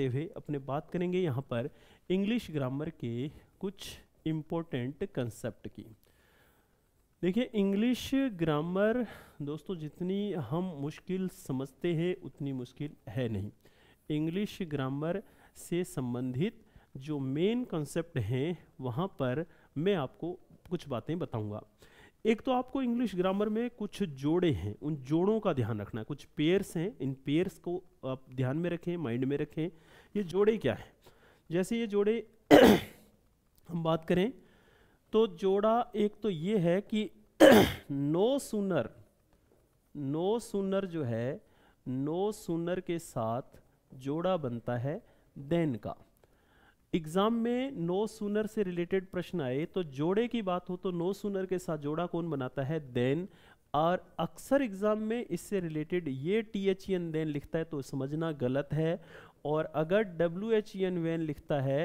करते हुए अपने बात करेंगे यहाँ पर इंग्लिश ग्रामर के कुछ इम्पोर्टेंट कंसेप्ट की देखिए इंग्लिश ग्रामर दोस्तों जितनी हम मुश्किल समझते हैं उतनी मुश्किल है नहीं इंग्लिश ग्रामर से संबंधित जो मेन कंसेप्ट हैं वहाँ पर मैं आपको कुछ बातें बताऊंगा एक तो आपको इंग्लिश ग्रामर में कुछ जोड़े हैं उन जोड़ों का ध्यान रखना है कुछ पेयर्स हैं इन पेयर्स को आप ध्यान में रखें माइंड में रखें ये जोड़े क्या है जैसे ये जोड़े हम बात करें तो जोड़ा एक तो ये है कि नो सुनर नो सुनर जो है नो सुनर के साथ जोड़ा बनता है देन का एग्जाम में नो सुनर से रिलेटेड प्रश्न आए तो जोड़े की बात हो तो नो सुनर के साथ जोड़ा कौन बनाता है देन और अक्सर एग्ज़ाम में इससे रिलेटेड ये टी एच एन वैन लिखता है तो समझना गलत है और अगर डब्ल्यू एच एन वैन लिखता है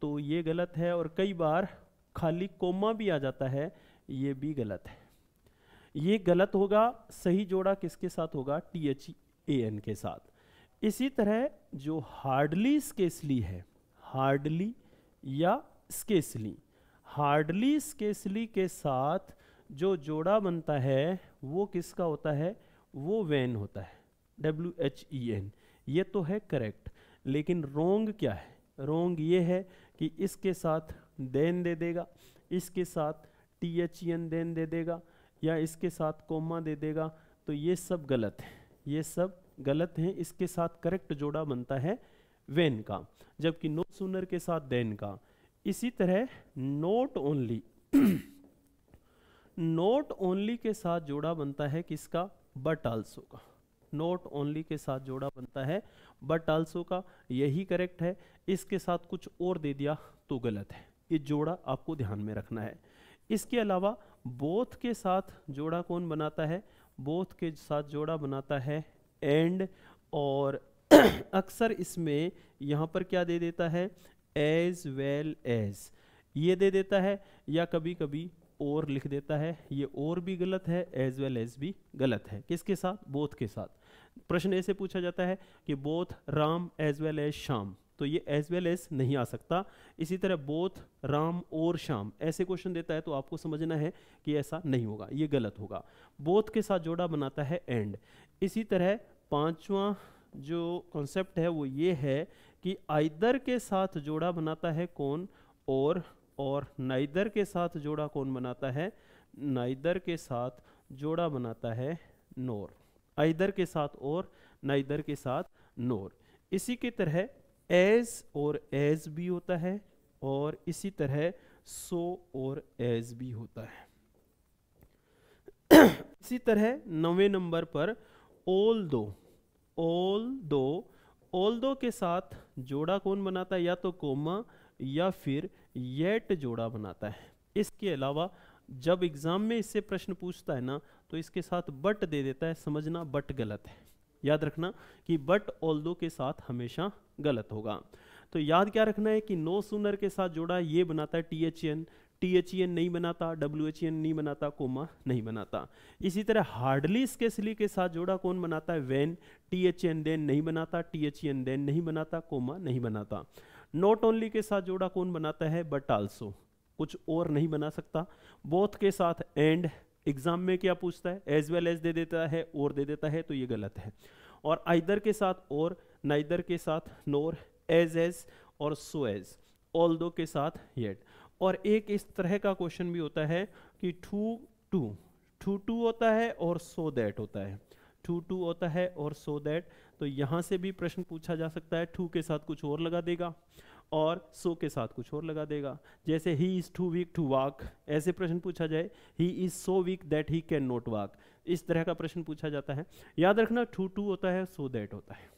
तो ये गलत है और कई बार खाली कोमा भी आ जाता है ये भी गलत है ये गलत होगा सही जोड़ा किसके साथ होगा टी एच ए एन के साथ इसी तरह जो हार्डली स्केसली है हार्डली या स्केसली हार्डली स्केसली के साथ जो जोड़ा बनता है वो किसका होता है वो वैन होता है डब्ल्यू एच ई एन ये तो है करेक्ट लेकिन रोंग क्या है रोंग ये है कि इसके साथ देन दे देगा इसके साथ T H E N then दे देगा या इसके साथ कोमा दे देगा तो ये सब गलत है ये सब गलत है इसके साथ करेक्ट जोड़ा बनता है वेन का जबकि नो सुनर के साथ देन का इसी तरह नोट ओनली नोट ओनली के साथ जोड़ा बनता है किसका बट आल्सो का नोट ओनली के साथ जोड़ा बनता है बट आल्सो का यही करेक्ट है इसके साथ कुछ और दे दिया तो गलत है ये जोड़ा आपको ध्यान में रखना है इसके अलावा बोथ के साथ जोड़ा कौन बनाता है बोथ के साथ जोड़ा बनाता है एंड और अक्सर इसमें यहाँ पर क्या दे देता है एज वेल एज ये दे देता है या कभी कभी और लिख देता है ये और भी गलत है एज वेल एज भी गलत है किसके साथ बोथ के साथ प्रश्न ऐसे पूछा जाता है कि both Ram as well as Shyam तो ये एज वेल एज नहीं आ सकता इसी तरह बोथ राम और शाम ऐसे क्वेश्चन देता है तो आपको समझना है कि ऐसा नहीं होगा ये गलत होगा बोथ के साथ जोड़ा बनाता है एंड इसी तरह पांचवा जो कॉन्सेप्ट है वो ये है कि आइदर के साथ जोड़ा बनाता है कौन और और नाइदर के साथ जोड़ा कौन बनाता है नाइदर के साथ जोड़ा बनाता है नोर आइदर के साथ और नाइदर के साथ नोर इसी की तरह एज और एज भी होता है और इसी तरह सो और एज भी होता है इसी तरह नवे नंबर पर ओल दो ओल दो ओल दो के साथ जोड़ा कौन बनाता है या तो कोमा या फिर येट जोड़ा बनाता है इसके अलावा जब एग्ज़ाम में इससे प्रश्न पूछता है ना तो इसके साथ बट दे देता है समझना बट गलत है याद रखना कि बट ऑल के साथ हमेशा गलत होगा तो याद क्या रखना है कि नो सुनर के साथ जोड़ा ये बनाता है T H N T H N नहीं बनाता डब्ल्यू एच एन नहीं बनाता कोमा नहीं बनाता इसी तरह हार्डली स्केसली के साथ जोड़ा कौन बनाता है when T H N then नहीं बनाता टी एच एन देन नहीं बनाता कोमा नहीं बनाता नॉट ओनली के साथ जोड़ा कौन बनाता है बट आल्सो कुछ और नहीं बना सकता बोथ के साथ एंड एग्जाम में क्या पूछता है एज वेल एज दे देता है और दे देता है तो ये गलत है और आइदर के साथ और नाइदर के साथ नोर एज एज और सो एज ऑल दो के साथ येट और एक इस तरह का क्वेश्चन भी होता है कि टू टू टू टू होता है और सो so दैट होता है टू टू होता है और सो so दैट तो यहाँ से भी प्रश्न पूछा जा सकता है टू के साथ कुछ और लगा देगा और सो के साथ कुछ और लगा देगा जैसे he is too weak to walk ऐसे प्रश्न पूछा जाए he is so weak that he can not walk इस तरह का प्रश्न पूछा जाता है याद रखना टू टू होता है सो so दैट होता है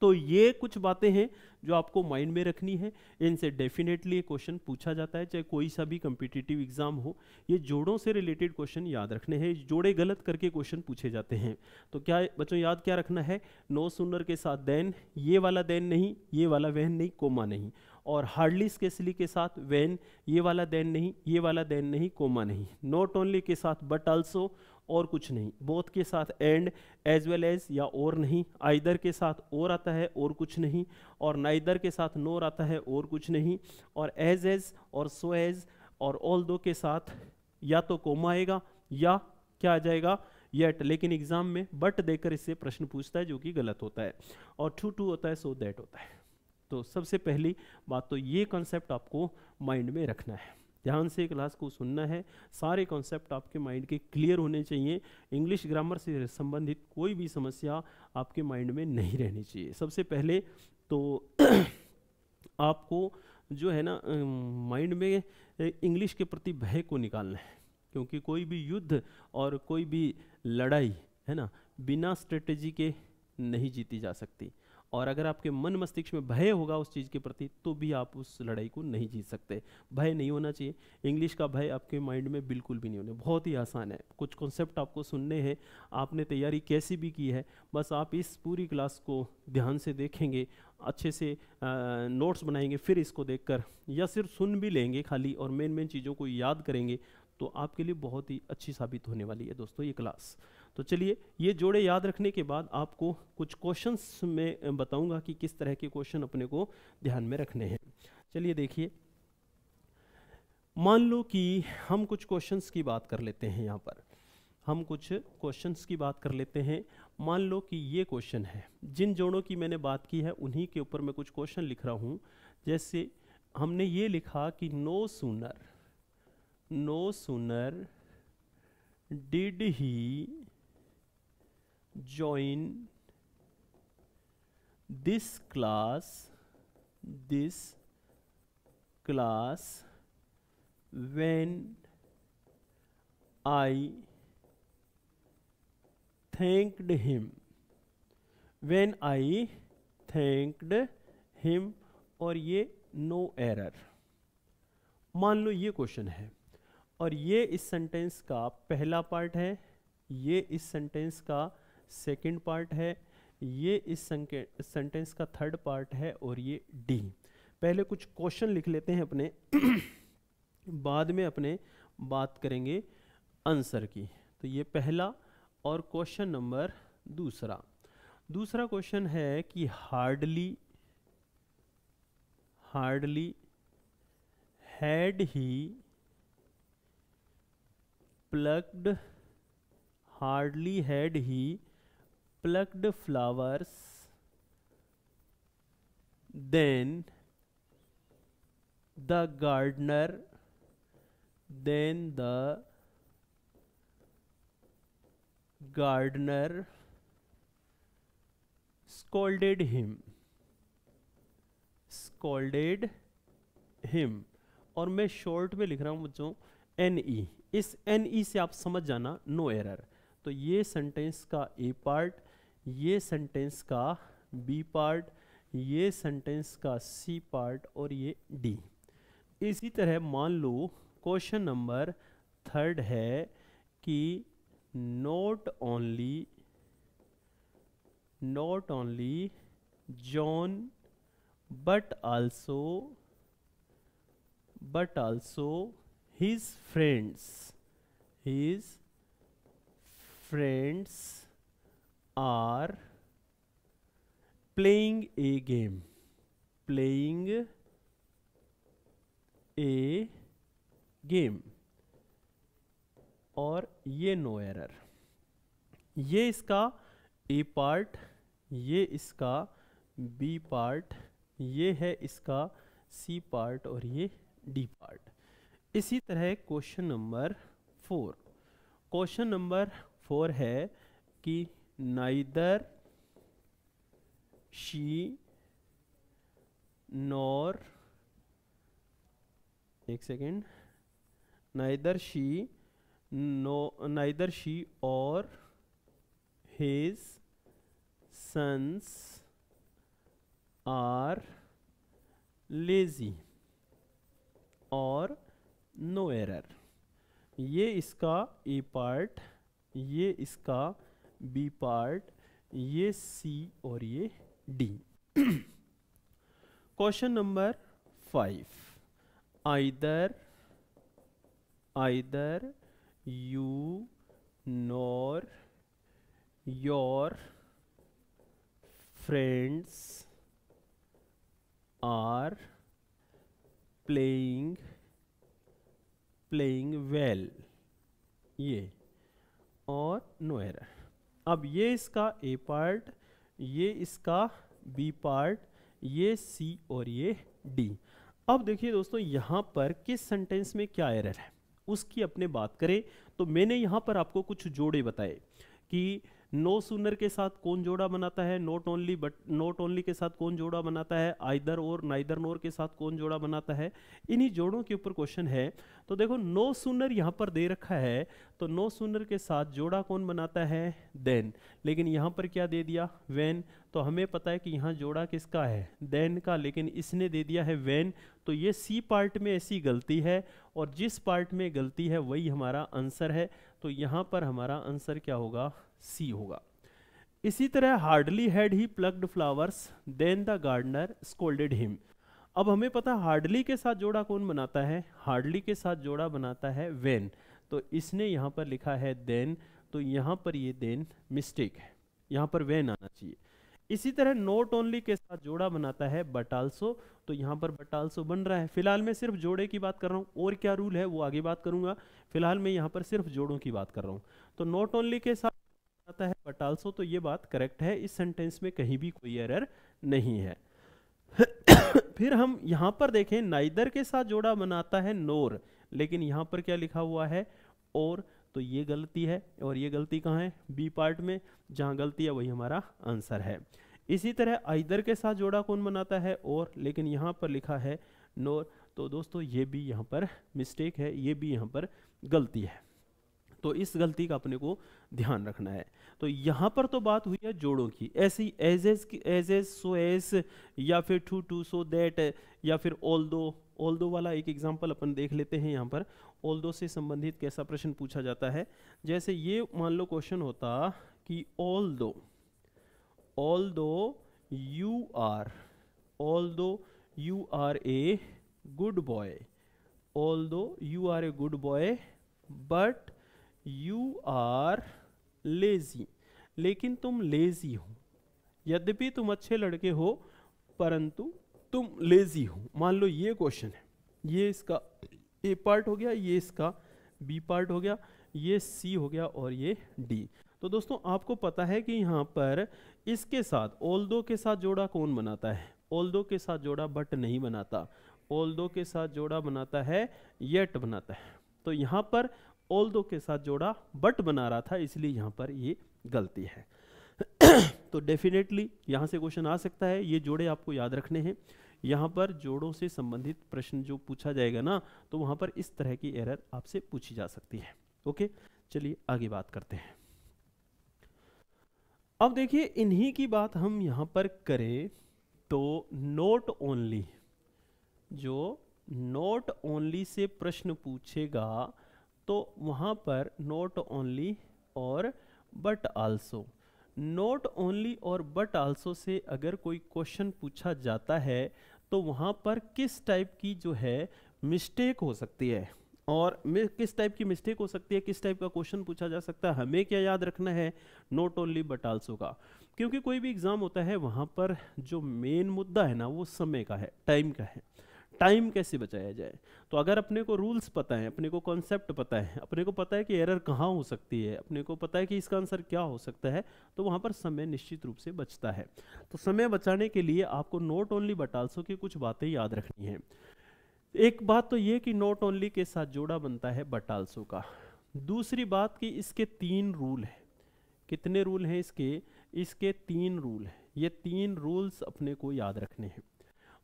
तो ये कुछ बातें हैं जो आपको माइंड में रखनी है इनसे डेफिनेटली क्वेश्चन पूछा जाता है चाहे कोई सा भी कम्पिटिटिव एग्जाम हो ये जोड़ों से रिलेटेड क्वेश्चन याद रखने हैं जोड़े गलत करके क्वेश्चन पूछे जाते हैं तो क्या बच्चों याद क्या रखना है नो सुनर के साथ देन ये वाला देन नहीं ये वाला वहन नहीं कोमा नहीं और हार्डली स्केसली के साथ वैन ये वाला देन नहीं ये वाला देन नहीं कोमा नहीं नॉट ओनली के साथ बट आल्सो और कुछ नहीं बोथ के साथ एंड एज वेल एज या और नहीं आइदर के साथ और आता है और कुछ नहीं और नाइदर के साथ नोर आता है और कुछ नहीं और एज एज और सो एज और ऑल दो के साथ या तो कोमा आएगा या क्या आ जाएगा येट लेकिन एग्जाम में बट देकर इससे प्रश्न पूछता है जो कि गलत होता है और टू टू होता है सो दैट होता है तो सबसे पहली बात तो ये कॉन्सेप्ट आपको माइंड में रखना है ध्यान से क्लास को सुनना है सारे कॉन्सेप्ट आपके माइंड के क्लियर होने चाहिए इंग्लिश ग्रामर से संबंधित कोई भी समस्या आपके माइंड में नहीं रहनी चाहिए सबसे पहले तो आपको जो है ना माइंड में इंग्लिश के प्रति भय को निकालना है क्योंकि कोई भी युद्ध और कोई भी लड़ाई है ना बिना स्ट्रेटेजी के नहीं जीती जा सकती और अगर आपके मन मस्तिष्क में भय होगा उस चीज़ के प्रति तो भी आप उस लड़ाई को नहीं जीत सकते भय नहीं होना चाहिए इंग्लिश का भय आपके माइंड में बिल्कुल भी नहीं होना बहुत ही आसान है कुछ कॉन्सेप्ट आपको सुनने हैं आपने तैयारी कैसी भी की है बस आप इस पूरी क्लास को ध्यान से देखेंगे अच्छे से नोट्स बनाएंगे फिर इसको कर या सिर्फ सुन भी लेंगे खाली और मेन मेन चीज़ों को याद करेंगे तो आपके लिए बहुत ही अच्छी साबित होने वाली है दोस्तों ये क्लास तो चलिए ये जोड़े याद रखने के बाद आपको कुछ क्वेश्चंस में बताऊंगा कि किस तरह के क्वेश्चन अपने को ध्यान में रखने हैं चलिए देखिए मान लो कि हम कुछ क्वेश्चंस की बात कर लेते हैं यहाँ पर हम कुछ क्वेश्चंस की बात कर लेते हैं मान लो कि ये क्वेश्चन है जिन जोड़ों की मैंने बात की है उन्हीं के ऊपर मैं कुछ क्वेश्चन लिख रहा हूँ जैसे हमने ये लिखा कि no sooner no sooner did he join this class this class when I thanked him when I thanked him और ये नो no एरर मान लो ये क्वेश्चन है और ये इस सेंटेंस का पहला पार्ट है ये इस सेंटेंस का सेकंड पार्ट है ये इस सेंटेंस का थर्ड पार्ट है और ये डी पहले कुछ क्वेश्चन लिख लेते हैं अपने बाद में अपने बात करेंगे आंसर की तो ये पहला और क्वेश्चन नंबर दूसरा दूसरा क्वेश्चन है कि hardly hardly had he plucked hardly had he plucked flowers then the gardener then the gardener scolded him scolded him और मैं शॉर्ट में लिख रहा हूँ बच्चों एन ई इस एन ई से आप समझ जाना नो no एरर तो ये सेंटेंस का ए पार्ट ये सेंटेंस का बी पार्ट ये सेंटेंस का सी पार्ट और ये डी इसी तरह मान लो क्वेश्चन नंबर थर्ड है कि not only not only John but also but also his friends his friends are playing a game playing a game और ये नो एरर ये इसका ए पार्ट ये इसका बी पार्ट ये है इसका सी पार्ट और ये डी पार्ट इसी तरह question number four question number four है कि neither she nor एक second neither she no neither she और his सन्स आर लेजी और नो एरर ये इसका ए पार्ट ये इसका बी पार्ट ये सी और ये D question number five either either you nor your friends are playing playing well ये और नोएरा अब ये इसका ए पार्ट ये इसका बी पार्ट ये सी और ये डी अब देखिए दोस्तों यहाँ पर किस सेंटेंस में क्या एरर है उसकी अपने बात करें तो मैंने यहाँ पर आपको कुछ जोड़े बताए कि नो सुनर के साथ कौन जोड़ा बनाता है not only but not only के साथ कौन जोड़ा बनाता है आइदर और नाइदर नोर के साथ कौन जोड़ा बनाता है इन्हीं जोड़ों के ऊपर क्वेश्चन है तो देखो नो सुनर यहाँ पर दे रखा है तो नो सुनर के साथ जोड़ा कौन बनाता है देन लेकिन यहाँ पर क्या दे दिया वैन तो हमें पता है कि यहाँ जोड़ा किसका है देन का लेकिन इसने दे दिया है वैन तो ये सी पार्ट में ऐसी गलती है और जिस पार्ट में गलती है वही हमारा आंसर है तो यहाँ पर हमारा आंसर क्या होगा सी होगा इसी तरह hardly had he plucked flowers then the gardener scolded him अब हमें पता हार्डली के साथ जोड़ा कौन बनाता है हार्डली के साथ जोड़ा बनाता है वेन तो इसने यहाँ पर लिखा है देन तो यहाँ पर ये देन मिस्टेक है यहाँ पर वेन आना चाहिए इसी तरह नोट ओनली के साथ जोड़ा बनाता है बट आल्सो तो यहाँ पर बट आल्सो बन रहा है फिलहाल मैं सिर्फ जोड़े की बात कर रहा हूँ और क्या रूल है वो आगे बात करूँगा फिलहाल मैं यहाँ पर सिर्फ जोड़ों की बात कर रहा हूँ तो नोट ओनली के साथ आता है बट आल्सो तो ये बात करेक्ट है इस सेंटेंस में कहीं भी कोई एरर नहीं है फिर हम यहाँ पर देखें नाइदर के साथ जोड़ा बनाता है नोर लेकिन यहाँ पर क्या लिखा हुआ है और तो ये गलती है और ये गलती कहाँ है बी पार्ट में जहाँ गलती है वही हमारा आंसर है इसी तरह आइदर के साथ जोड़ा कौन बनाता है और लेकिन यहाँ पर लिखा है नोर तो दोस्तों ये भी यहाँ पर मिस्टेक है ये भी यहाँ पर गलती है तो इस गलती का अपने को ध्यान रखना है तो यहाँ पर तो बात हुई है जोड़ों की ऐसी as as as as so as या फिर टू टू सो देट या फिर ऑल दो ऑल दो वाला एक एग्जाम्पल अपन देख लेते हैं यहाँ पर ऑल दो से संबंधित कैसा प्रश्न पूछा जाता है जैसे ये मान लो क्वेश्चन होता कि all although although you are although you are a good boy although you are a good boy but you are lazy लेकिन तुम लेजी हो यद्यपि तुम अच्छे लड़के हो परंतु तुम लेजी हो मान लो ये क्वेश्चन है ये इसका ए पार्ट हो गया ये इसका बी पार्ट हो गया ये सी हो गया और ये डी तो दोस्तों आपको पता है कि यहाँ पर इसके साथ ओल दो के साथ जोड़ा कौन बनाता है ओल दो के साथ जोड़ा बट नहीं बनाता ओल दो के साथ जोड़ा बनाता है येट बनाता है तो यहाँ पर ऑल दो के साथ जोड़ा बट बना रहा था इसलिए यहाँ पर ये गलती है तो डेफिनेटली यहाँ से क्वेश्चन आ सकता है ये जोड़े आपको याद रखने हैं यहाँ पर जोड़ों से संबंधित प्रश्न जो पूछा जाएगा ना तो वहाँ पर इस तरह की एरर आपसे पूछी जा सकती है ओके चलिए आगे बात करते हैं अब देखिए इन्हीं की बात हम यहाँ पर करें तो नोट ओनली जो नोट ओनली से प्रश्न पूछेगा तो वहाँ पर नोट ओनली और बट आल्सो नोट ओनली और बट आल्सो से अगर कोई क्वेश्चन पूछा जाता है तो वहाँ पर किस टाइप की जो है मिस्टेक हो सकती है और किस टाइप की मिस्टेक हो सकती है किस टाइप का क्वेश्चन पूछा जा सकता है हमें क्या याद रखना है नोट ओनली बट आल्सो का क्योंकि कोई भी एग्ज़ाम होता है वहाँ पर जो मेन मुद्दा है ना वो समय का है टाइम का है टाइम कैसे बचाया जाए तो अगर अपने को रूल्स पता है अपने को कॉन्सेप्ट पता है अपने को पता है कि एरर कहाँ हो सकती है अपने को पता है कि इसका आंसर क्या हो सकता है तो वहाँ पर समय निश्चित रूप से बचता है तो समय बचाने के लिए आपको नॉट ओनली बटालसो की कुछ बातें याद रखनी है एक बात तो ये कि नॉट ओनली के साथ जोड़ा बनता है बटालसो का दूसरी बात कि इसके तीन रूल हैं कितने रूल हैं इसके इसके तीन रूल हैं ये तीन रूल्स अपने को याद रखने हैं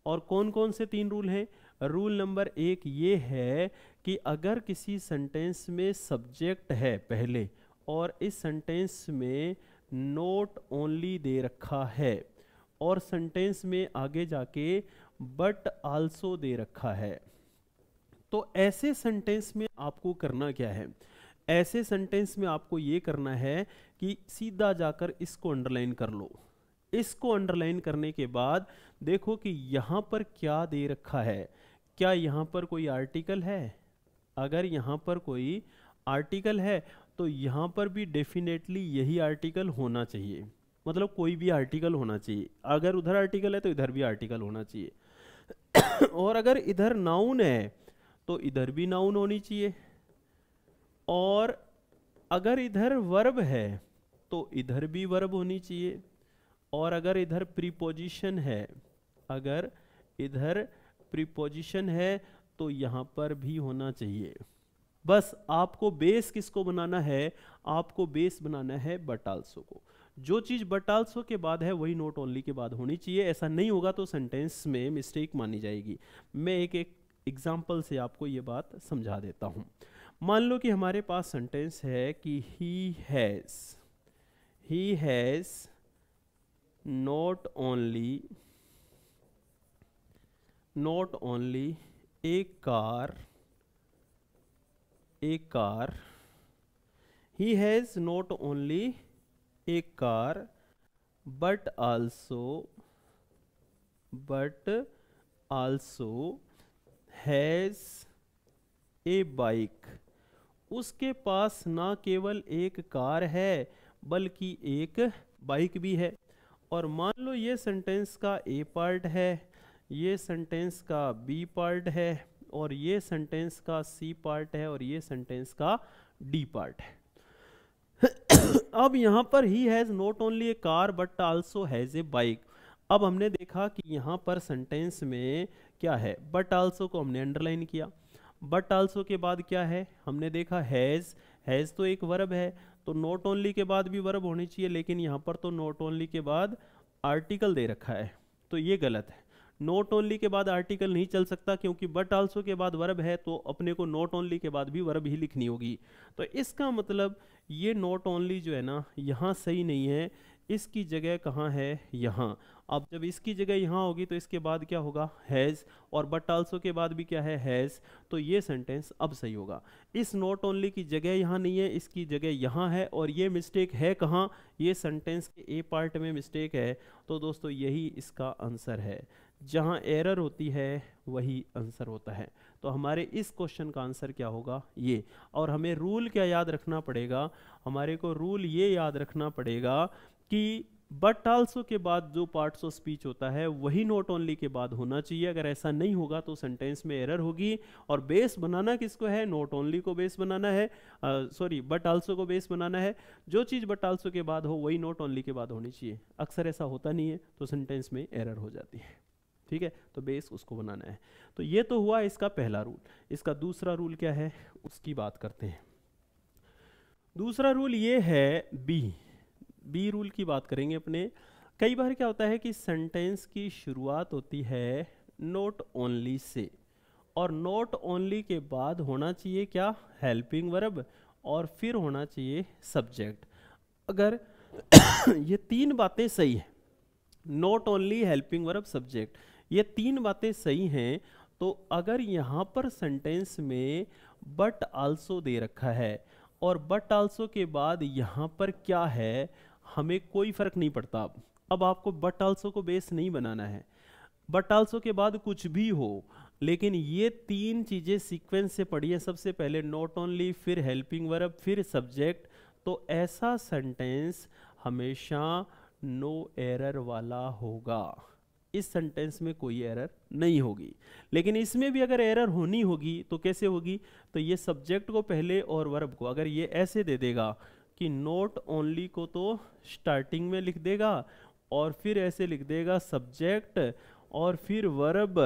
और कौन कौन से तीन रूल हैं रूल नंबर एक ये है कि अगर किसी सेंटेंस में सब्जेक्ट है पहले और इस सेंटेंस में नोट ओनली दे रखा है और सेंटेंस में आगे जाके बट आल्सो दे रखा है तो ऐसे सेंटेंस में आपको करना क्या है ऐसे सेंटेंस में आपको ये करना है कि सीधा जाकर इसको अंडरलाइन कर लो इसको अंडरलाइन करने के बाद देखो कि यहाँ पर क्या दे रखा है क्या यहाँ पर कोई आर्टिकल है अगर यहाँ पर कोई आर्टिकल है तो यहाँ पर भी डेफिनेटली यही आर्टिकल होना चाहिए मतलब कोई भी आर्टिकल होना चाहिए अगर उधर आर्टिकल है तो इधर भी आर्टिकल होना चाहिए और अगर इधर नाउन है तो इधर भी नाउन होनी चाहिए और अगर इधर वर्ब है तो इधर भी वर्ब होनी चाहिए और अगर इधर प्रीपोजिशन है अगर इधर प्रीपोजिशन है तो यहाँ पर भी होना चाहिए बस आपको बेस किसको बनाना है आपको बेस बनाना है बटालसो को जो चीज़ बटालसो के बाद है वही नोट ओनली के बाद होनी चाहिए ऐसा नहीं होगा तो सेंटेंस में मिस्टेक मानी जाएगी मैं एक एक एग्जाम्पल से आपको ये बात समझा देता हूं मान लो कि हमारे पास सेंटेंस है कि he has he has not only not only a car a car he has not only a car but also but also has a bike उसके पास ना केवल एक कार है बल्कि एक बाइक भी है और मान लो ये सेंटेंस का ए पार्ट है ये सेंटेंस का बी पार्ट है और ये सेंटेंस का सी पार्ट है और ये सेंटेंस का डी पार्ट है अब यहाँ पर he has not only a car but also has a bike अब हमने देखा कि यहाँ पर सेंटेंस में क्या है बट आल्सो को हमने अंडरलाइन किया बट आल्सो के बाद क्या है हमने देखा हैज़ हैज़ तो एक वर्ब है तो नॉट ओनली के बाद भी वर्ब होनी चाहिए लेकिन यहाँ पर तो नॉट ओनली के बाद आर्टिकल दे रखा है तो ये गलत है नोट ओनली के बाद आर्टिकल नहीं चल सकता क्योंकि बट आल्सो के बाद वर्ब है तो अपने को नोट ओनली के बाद भी वर्ब ही लिखनी होगी तो इसका मतलब ये नोट ओनली जो है ना यहाँ सही नहीं है इसकी जगह कहाँ है यहाँ अब जब इसकी जगह यहाँ होगी तो इसके बाद क्या होगा हैज़ और बट आल्सो के बाद भी क्या है हैज़ तो ये सेंटेंस अब सही होगा इस नोट ओनली की जगह यहाँ नहीं है इसकी जगह यहाँ है और ये मिस्टेक है कहाँ ये सेंटेंस के ए पार्ट में मिस्टेक है तो दोस्तों यही इसका आंसर है जहाँ एरर होती है वही आंसर होता है तो हमारे इस क्वेश्चन का आंसर क्या होगा ये और हमें रूल क्या याद रखना पड़ेगा हमारे को रूल ये याद रखना पड़ेगा कि बट आल्सो के बाद जो पार्ट्स ऑफ स्पीच होता है वही नॉट ओनली के बाद होना चाहिए अगर ऐसा नहीं होगा तो सेंटेंस में एरर होगी और बेस बनाना किसको है नॉट ओनली को बेस बनाना है सॉरी बट आल्सो को बेस बनाना है जो चीज़ बट आल्सो के बाद हो वही नॉट ओनली के बाद होनी चाहिए अक्सर ऐसा होता नहीं है तो सेंटेंस में एरर हो जाती है ठीक है तो बेस उसको बनाना है तो ये तो हुआ इसका पहला रूल इसका दूसरा रूल क्या है उसकी बात करते हैं दूसरा रूल ये है बी बी रूल की बात करेंगे अपने कई बार क्या होता है कि सेंटेंस की शुरुआत होती है नोट ओनली से और नोट ओनली के बाद होना चाहिए क्या हेल्पिंग वर्ब और फिर होना चाहिए सब्जेक्ट अगर ये तीन बातें सही है not only helping verb subject ये तीन बातें सही हैं तो अगर यहाँ पर सेंटेंस में बट आल्सो दे रखा है और बट आल्सो के बाद यहाँ पर क्या है हमें कोई फ़र्क नहीं पड़ता अब आपको बट आल्सो को बेस नहीं बनाना है बट आल्सो के बाद कुछ भी हो लेकिन ये तीन चीज़ें सीक्वेंस से पढ़िए सबसे पहले नॉट ओनली फिर हेल्पिंग वर्ब फिर सब्जेक्ट तो ऐसा सेंटेंस हमेशा नो एरर वाला होगा इस सेंटेंस में कोई एरर नहीं होगी लेकिन इसमें भी अगर एरर होनी होगी तो कैसे होगी तो ये सब्जेक्ट को पहले और वर्ब को अगर ये ऐसे दे देगा कि नोट ओनली को तो स्टार्टिंग में लिख देगा और फिर ऐसे लिख देगा सब्जेक्ट और फिर वर्ब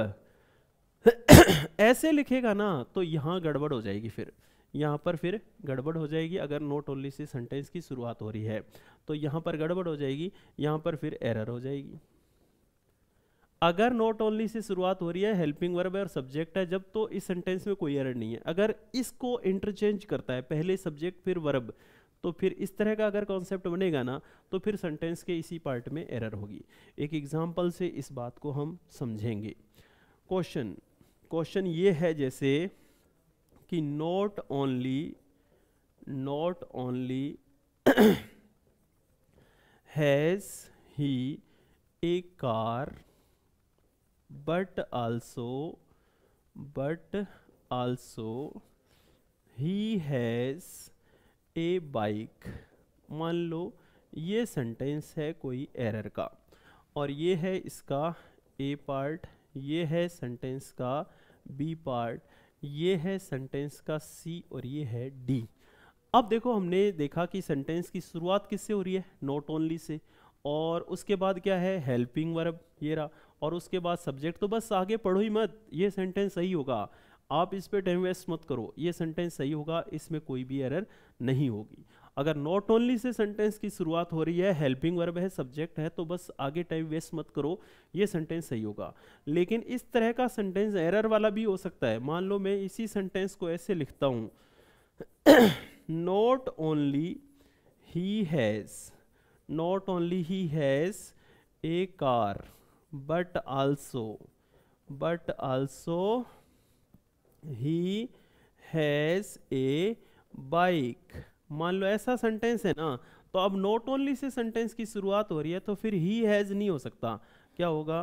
ऐसे लिखेगा ना तो यहाँ गड़बड़ हो जाएगी फिर यहाँ पर फिर गड़बड़ हो जाएगी अगर नोट ओनली से सेंटेंस की शुरुआत हो रही है तो यहाँ पर गड़बड़ हो जाएगी यहाँ पर फिर एरर हो जाएगी अगर नॉट ओनली से शुरुआत हो रही है हेल्पिंग वर्ब है और सब्जेक्ट है जब तो इस सेंटेंस में कोई एरर नहीं है अगर इसको इंटरचेंज करता है पहले सब्जेक्ट फिर वर्ब तो फिर इस तरह का अगर कॉन्सेप्ट बनेगा ना तो फिर सेंटेंस के इसी पार्ट में एरर होगी एक एग्जाम्पल से इस बात को हम समझेंगे क्वेश्चन क्वेश्चन ये है जैसे कि not only not only has he a car but also but also he has a bike मान लो ये सेंटेंस है कोई एरर का और ये है इसका ए पार्ट ये है सेंटेंस का बी पार्ट ये है सेंटेंस का सी और ये है डी अब देखो हमने देखा कि सेंटेंस की शुरुआत किससे हो रही है नॉट ओनली से और उसके बाद क्या है हेल्पिंग वर्ब ये रहा और उसके बाद सब्जेक्ट तो बस आगे पढ़ो ही मत ये सेंटेंस सही होगा आप इस पर टाइम वेस्ट मत करो ये सेंटेंस सही होगा इसमें कोई भी एरर नहीं होगी अगर नॉट ओनली से सेंटेंस की शुरुआत हो रही है हेल्पिंग वर्ब है सब्जेक्ट है तो बस आगे टाइम वेस्ट मत करो ये सेंटेंस सही होगा लेकिन इस तरह का सेंटेंस एरर वाला भी हो सकता है मान लो मैं इसी सेंटेंस को ऐसे लिखता हूँ not only he has not only he has a car but also but also he has a bike मान लो ऐसा सेंटेंस है ना तो अब नॉट ओनली से सेंटेंस की शुरुआत हो रही है तो फिर ही हैज़ नहीं हो सकता क्या होगा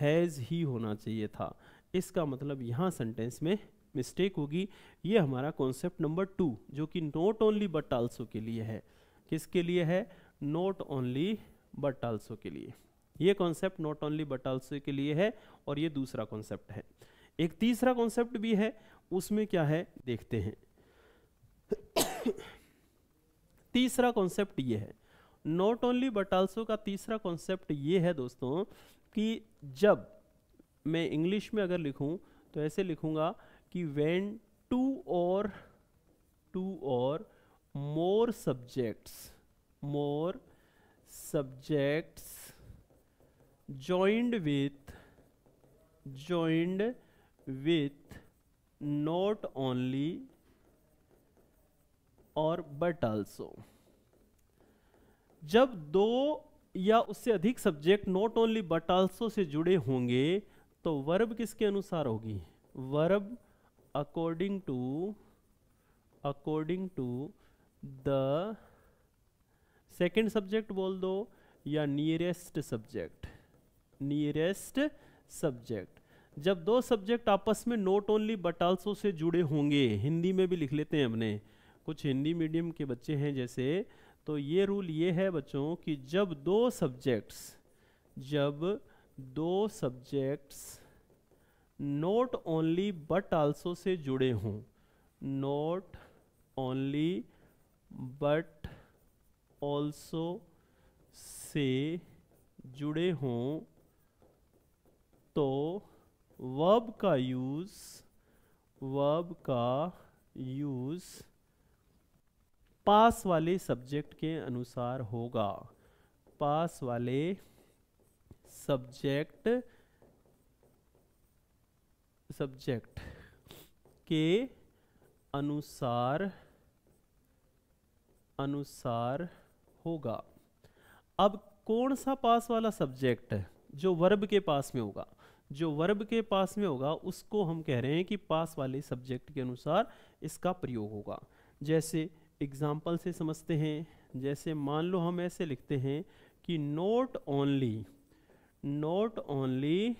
हैज़ ही होना चाहिए था इसका मतलब यहाँ सेंटेंस में मिस्टेक होगी ये हमारा कॉन्सेप्ट नंबर टू जो कि नॉट ओनली बट आल्सो के लिए है किसके लिए है नॉट ओनली बट आल्सो के लिए ये कॉन्सेप्ट नॉट ओनली बटालसे के लिए है और ये दूसरा कॉन्सेप्ट है एक तीसरा कॉन्सेप्ट भी है उसमें क्या है देखते हैं तीसरा कॉन्सेप्ट ये है नॉट ओनली बटालसो का तीसरा कॉन्सेप्ट ये है दोस्तों कि जब मैं इंग्लिश में अगर लिखूं तो ऐसे लिखूंगा कि वेन टू और टू और more subjects more subjects joined with joined with not only और but also जब दो या उससे अधिक subject not only but also से जुड़े होंगे तो वर्ब किसके अनुसार होगी verb according to according to the second subject बोल दो या नियरेस्ट सब्जेक्ट नियरेस्ट सब्जेक्ट जब दो सब्जेक्ट आपस में नोट ओनली बट आल्सो से जुड़े होंगे हिंदी में भी लिख लेते हैं हमने कुछ हिंदी मीडियम के बच्चे हैं जैसे तो ये रूल ये है बच्चों कि जब दो सब्जेक्ट्स जब दो subjects not only but also से जुड़े हों note only but also say जुड़े हों तो वर्ब का यूज वर्ब का यूज पास वाले सब्जेक्ट के अनुसार होगा पास वाले सब्जेक्ट सब्जेक्ट के अनुसार अनुसार होगा अब कौन सा पास वाला सब्जेक्ट जो वर्ब के पास में होगा जो वर्ब के पास में होगा उसको हम कह रहे हैं कि पास वाले सब्जेक्ट के अनुसार इसका प्रयोग होगा जैसे एग्जाम्पल से समझते हैं जैसे मान लो हम ऐसे लिखते हैं कि not only not only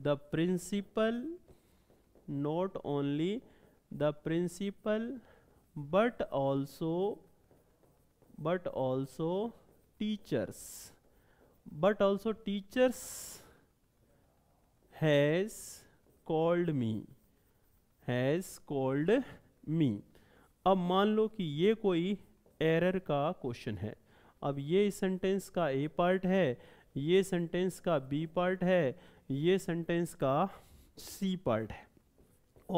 the principal not only the principal but also but also teachers but also teachers has called me has called me अब मान लो कि ये कोई एरर का क्वेश्चन है अब ये सेंटेंस का ए पार्ट है ये सेंटेंस का बी पार्ट है ये सेंटेंस का सी पार्ट है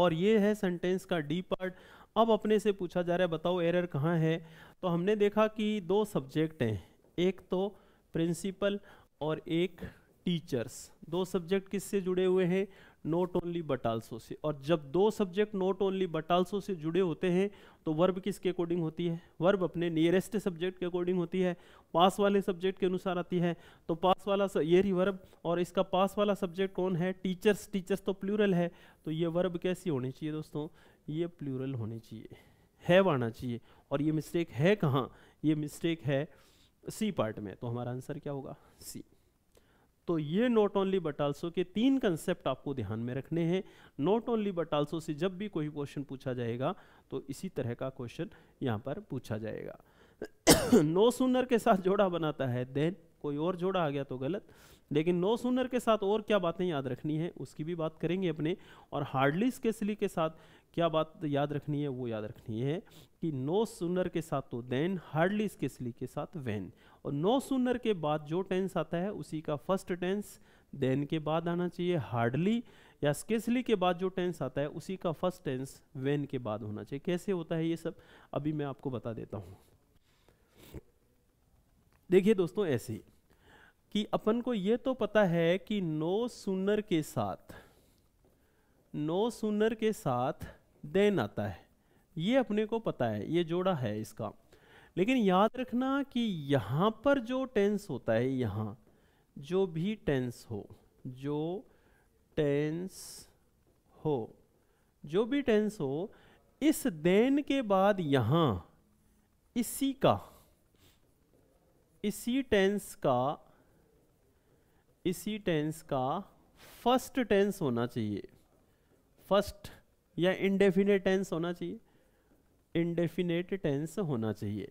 और ये है सेंटेंस का डी पार्ट अब अपने से पूछा जा रहा है बताओ एरर कहाँ है तो हमने देखा कि दो सब्जेक्ट हैं एक तो प्रिंसिपल और एक टीचर्स दो सब्जेक्ट किससे जुड़े हुए हैं नॉट ओनली बटालसो से और जब दो सब्जेक्ट नॉट ओनली बटालसो से जुड़े होते हैं तो वर्ब किसके अकॉर्डिंग होती है वर्ब अपने नियरेस्ट सब्जेक्ट के अकॉर्डिंग होती है पास वाले सब्जेक्ट के अनुसार आती है तो पास वाला ये रही वर्ब और इसका पास वाला सब्जेक्ट कौन है टीचर्स टीचर्स तो प्लूरल है तो ये वर्ब कैसी होनी चाहिए दोस्तों ये प्लूरल होनी चाहिए है आना चाहिए और ये मिस्टेक है कहाँ ये मिस्टेक है सी पार्ट में तो हमारा आंसर क्या होगा सी तो ये नॉट ओनली बट आल्सो के तीन कंसेप्ट आपको ध्यान में रखने हैं नॉट ओनली बट आल्सो से जब भी कोई क्वेश्चन पूछा जाएगा तो इसी तरह का क्वेश्चन यहाँ पर पूछा जाएगा नो सुनर के साथ जोड़ा बनाता है देन कोई और जोड़ा आ गया तो गलत लेकिन नो सुनर के साथ और क्या बातें याद रखनी है उसकी भी बात करेंगे अपने और हार्डली स्केसली के साथ क्या बात याद रखनी है वो याद रखनी है कि नो सुनर के साथ तो देन हार्डली स्केसली के साथ वैन और नो सुनर के बाद जो टेंस आता है उसी का फर्स्ट टेंस देन के बाद आना चाहिए हार्डली या स्केसली के बाद जो टेंस आता है उसी का फर्स्ट टेंस वैन के बाद होना चाहिए कैसे होता है ये सब अभी मैं आपको बता देता हूँ देखिए दोस्तों ऐसे कि अपन को ये तो पता है कि नो सुनर के साथ नो सुनर के साथ देन आता है ये अपने को पता है ये जोड़ा है इसका लेकिन याद रखना कि यहाँ पर जो टेंस होता है यहाँ जो भी टेंस हो जो टेंस हो जो भी टेंस हो इस देन के बाद यहाँ इसी का इसी टेंस का इसी टेंस का फर्स्ट टेंस होना चाहिए फर्स्ट या इनडेफिनेट टेंस होना चाहिए इनडेफिनेट टेंस होना चाहिए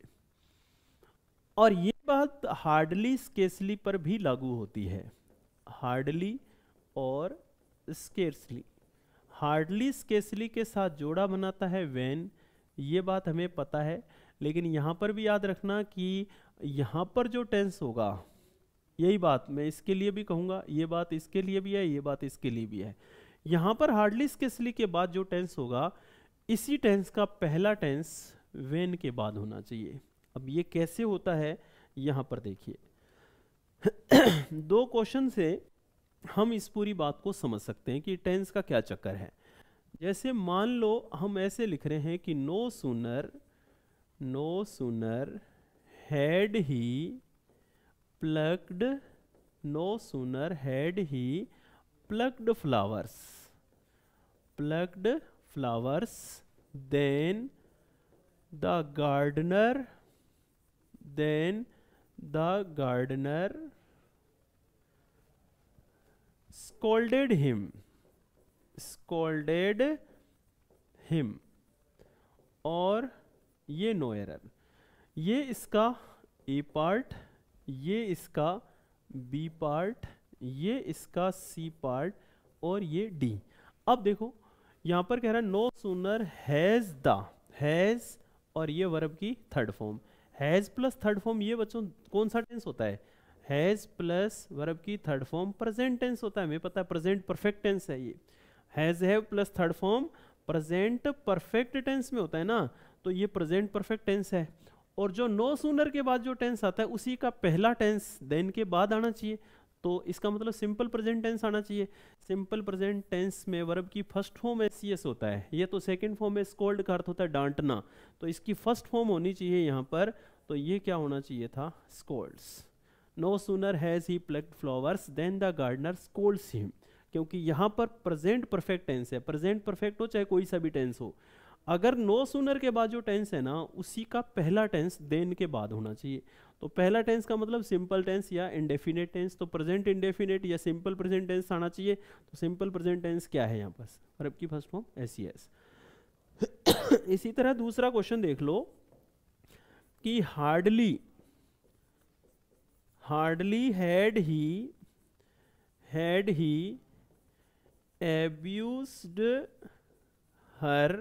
और ये बात हार्डली स्केसली पर भी लागू होती है हार्डली और स्केसली हार्डली स्केसली के साथ जोड़ा बनाता है वैन ये बात हमें पता है लेकिन यहाँ पर भी याद रखना कि यहाँ पर जो टेंस होगा यही बात मैं इसके लिए भी कहूँगा ये बात इसके लिए भी है ये बात इसके लिए भी है यहां पर हार्डली स्केसली के बाद जो टेंस होगा इसी टेंस का पहला टेंस वेन के बाद होना चाहिए अब ये कैसे होता है यहां पर देखिए दो क्वेश्चन से हम इस पूरी बात को समझ सकते हैं कि टेंस का क्या चक्कर है जैसे मान लो हम ऐसे लिख रहे हैं कि no sooner no sooner had he plucked no sooner had he plucked flowers plucked flowers then the gardener then the gardener scolded him scolded him और ये नो एरर ये इसका ए पार्ट ये इसका बी पार्ट ये इसका सी पार्ट और ये डी अब देखो यहाँ पर कह रहा है no sooner has the has और ये वर्ब की third form has plus third form ये बच्चों कौन सा टेंस होता है हैज़ प्लस वर्ब की थर्ड फॉर्म प्रेजेंट टेंस होता है हमें पता है प्रेजेंट परफेक्ट टेंस है ये has have plus third form present perfect tense में होता है ना तो ये प्रेजेंट परफेक्ट टेंस है और जो नो no सूनर के बाद जो टेंस आता है उसी का पहला टेंस देन के बाद आना चाहिए तो इसका मतलब सिंपल प्रेजेंट टेंस आना चाहिए सिंपल प्रेजेंट टेंस में वर्ब की फर्स्ट फॉर्म सी एस होता है ये तो सेकंड फॉर्म में स्कोल्ड का अर्थ होता है डांटना तो इसकी फर्स्ट फॉर्म होनी चाहिए यहाँ पर तो ये क्या होना चाहिए था scolds no sooner has he plucked flowers then the gardener scolds him क्योंकि यहाँ पर प्रेजेंट परफेक्ट टेंस है प्रेजेंट परफेक्ट हो चाहे कोई सा भी टेंस हो अगर नो सुनर के बाद जो टेंस है ना उसी का पहला टेंस देन के बाद होना चाहिए तो पहला टेंस का मतलब सिंपल टेंस या इंडेफिनेट टेंस तो प्रेजेंट इंडेफिनेट या सिंपल प्रेजेंट टेंस आना चाहिए तो सिंपल प्रेजेंट टेंस क्या है यहाँ पास अरब की फर्स्ट फॉर्म एस e इसी तरह दूसरा क्वेश्चन देख लो कि hardly hardly had he had he abused her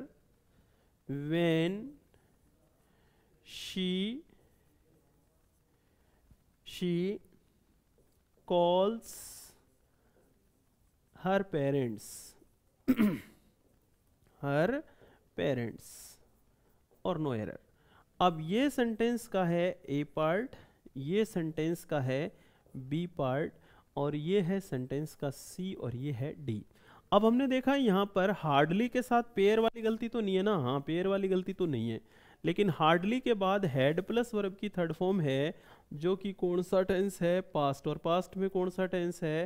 when she she calls her parents her parents और नो एरर अब ये सेंटेंस का है ए पार्ट ये सेंटेंस का है बी पार्ट और ये है सेंटेंस का सी और ये है डी अब हमने देखा यहाँ पर हार्डली के साथ पेयर वाली गलती तो नहीं है ना हाँ पेयर वाली गलती तो नहीं है लेकिन हार्डली के बाद हेड प्लस वर्ब की थर्ड फॉर्म है जो कि कौन सा टेंस है पास्ट और पास्ट में कौन सा टेंस है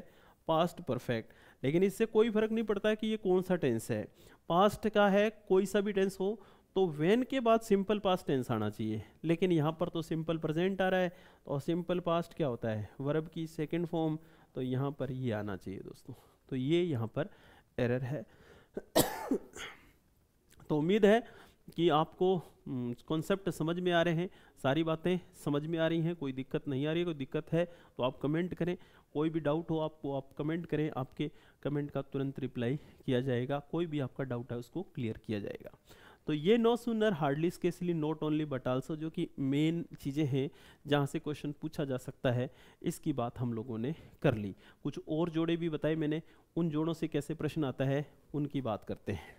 पास्ट परफेक्ट लेकिन इससे कोई फर्क नहीं पड़ता कि ये कौन सा टेंस है पास्ट का है कोई सा भी टेंस हो तो वेन के बाद सिंपल पास्ट टेंस आना चाहिए लेकिन यहाँ पर तो सिंपल प्रेजेंट आ रहा है और सिंपल पास्ट क्या होता है वर्ब की सेकेंड फॉर्म तो यहाँ पर ये आना चाहिए दोस्तों तो ये यहाँ पर एरर है तो उम्मीद है कि आपको कॉन्सेप्ट समझ में आ रहे हैं सारी बातें समझ में आ रही हैं कोई दिक्कत नहीं आ रही है कोई दिक्कत है तो आप कमेंट करें कोई भी डाउट हो आपको आप कमेंट करें आपके कमेंट का तुरंत रिप्लाई किया जाएगा कोई भी आपका डाउट है उसको क्लियर किया जाएगा तो ये no sooner hardly scarcely not only but also जो कि मेन चीज़ें हैं जहाँ से क्वेश्चन पूछा जा सकता है इसकी बात हम लोगों ने कर ली कुछ और जोड़े भी बताए मैंने उन जोड़ों से कैसे प्रश्न आता है उनकी बात करते हैं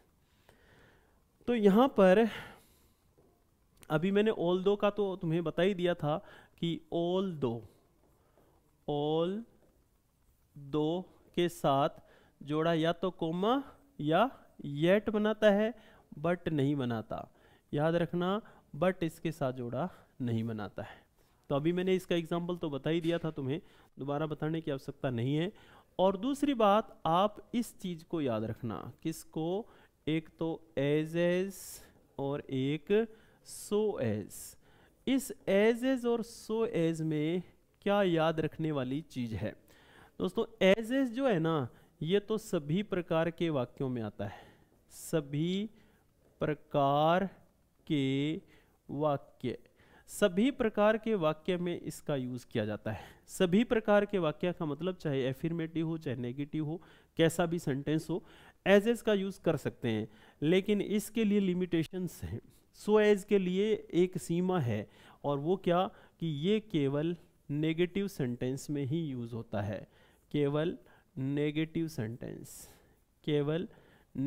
तो यहाँ पर अभी मैंने ऑल दो का तो तुम्हें बता ही दिया था कि ऑल दो ऑल दो के साथ जोड़ा या तो कोमा या येट बनाता है बट नहीं बनाता याद रखना बट इसके साथ जोड़ा नहीं बनाता है तो अभी मैंने इसका एग्जाम्पल तो बता ही दिया था तुम्हें दोबारा बताने की आवश्यकता नहीं है और दूसरी बात आप इस चीज़ को याद रखना किसको एक तो एज एज और एक सो एज इस एज एज और सो एज में क्या याद रखने वाली चीज़ है दोस्तों एज एज जो है ना ये तो सभी प्रकार के वाक्यों में आता है सभी प्रकार के वाक्य सभी प्रकार के वाक्य में इसका यूज़ किया जाता है सभी प्रकार के वाक्य का मतलब चाहे एफिर्मेटिव हो चाहे नेगेटिव हो कैसा भी सेंटेंस हो एज एज का यूज़ कर सकते हैं लेकिन इसके लिए लिमिटेशंस हैं सो एज के लिए एक सीमा है और वो क्या कि ये केवल नेगेटिव सेंटेंस में ही यूज़ होता है केवल नेगेटिव सेंटेंस केवल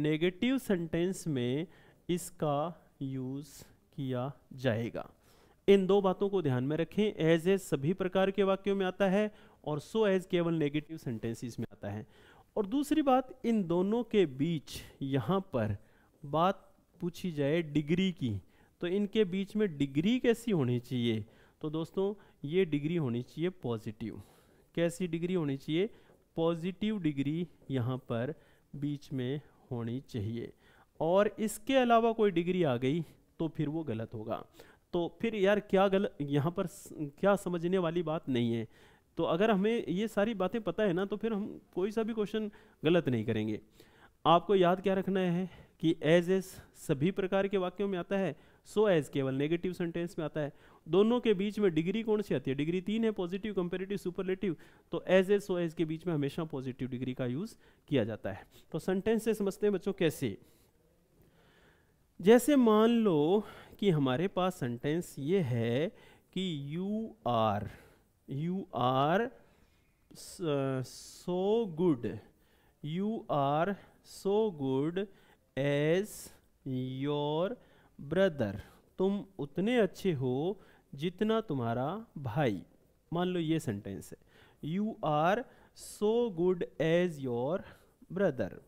नेगेटिव सेंटेंस में इसका यूज किया जाएगा इन दो बातों को ध्यान में रखें एज एज सभी प्रकार के वाक्यों में आता है और सो एज केवल नेगेटिव सेंटेंसेस में आता है और दूसरी बात इन दोनों के बीच यहाँ पर बात पूछी जाए डिग्री की तो इनके बीच में डिग्री कैसी होनी चाहिए तो दोस्तों ये डिग्री होनी चाहिए पॉजिटिव कैसी डिग्री होनी चाहिए पॉजिटिव डिग्री यहाँ पर बीच में होनी चाहिए और इसके अलावा कोई डिग्री आ गई तो फिर वो गलत होगा तो फिर यार क्या गलत यहाँ पर क्या समझने वाली बात नहीं है तो अगर हमें ये सारी बातें पता है ना तो फिर हम कोई सा भी क्वेश्चन गलत नहीं करेंगे आपको याद क्या रखना है कि एज एज सभी प्रकार के वाक्यों में आता है सो एज केवल नेगेटिव सेंटेंस में आता है दोनों के बीच में डिग्री कौन सी आती है डिग्री तीन है पॉजिटिव कंपेरेटिव सुपरलेटिव तो एज एज सो एज के बीच में हमेशा पॉजिटिव डिग्री का यूज़ किया जाता है तो सेंटेंस से समझते हैं बच्चों कैसे जैसे मान लो कि हमारे पास सेंटेंस ये है कि you are you are so good you are so good as your brother तुम उतने अच्छे हो जितना तुम्हारा भाई मान लो ये सेंटेंस है you are so good as your brother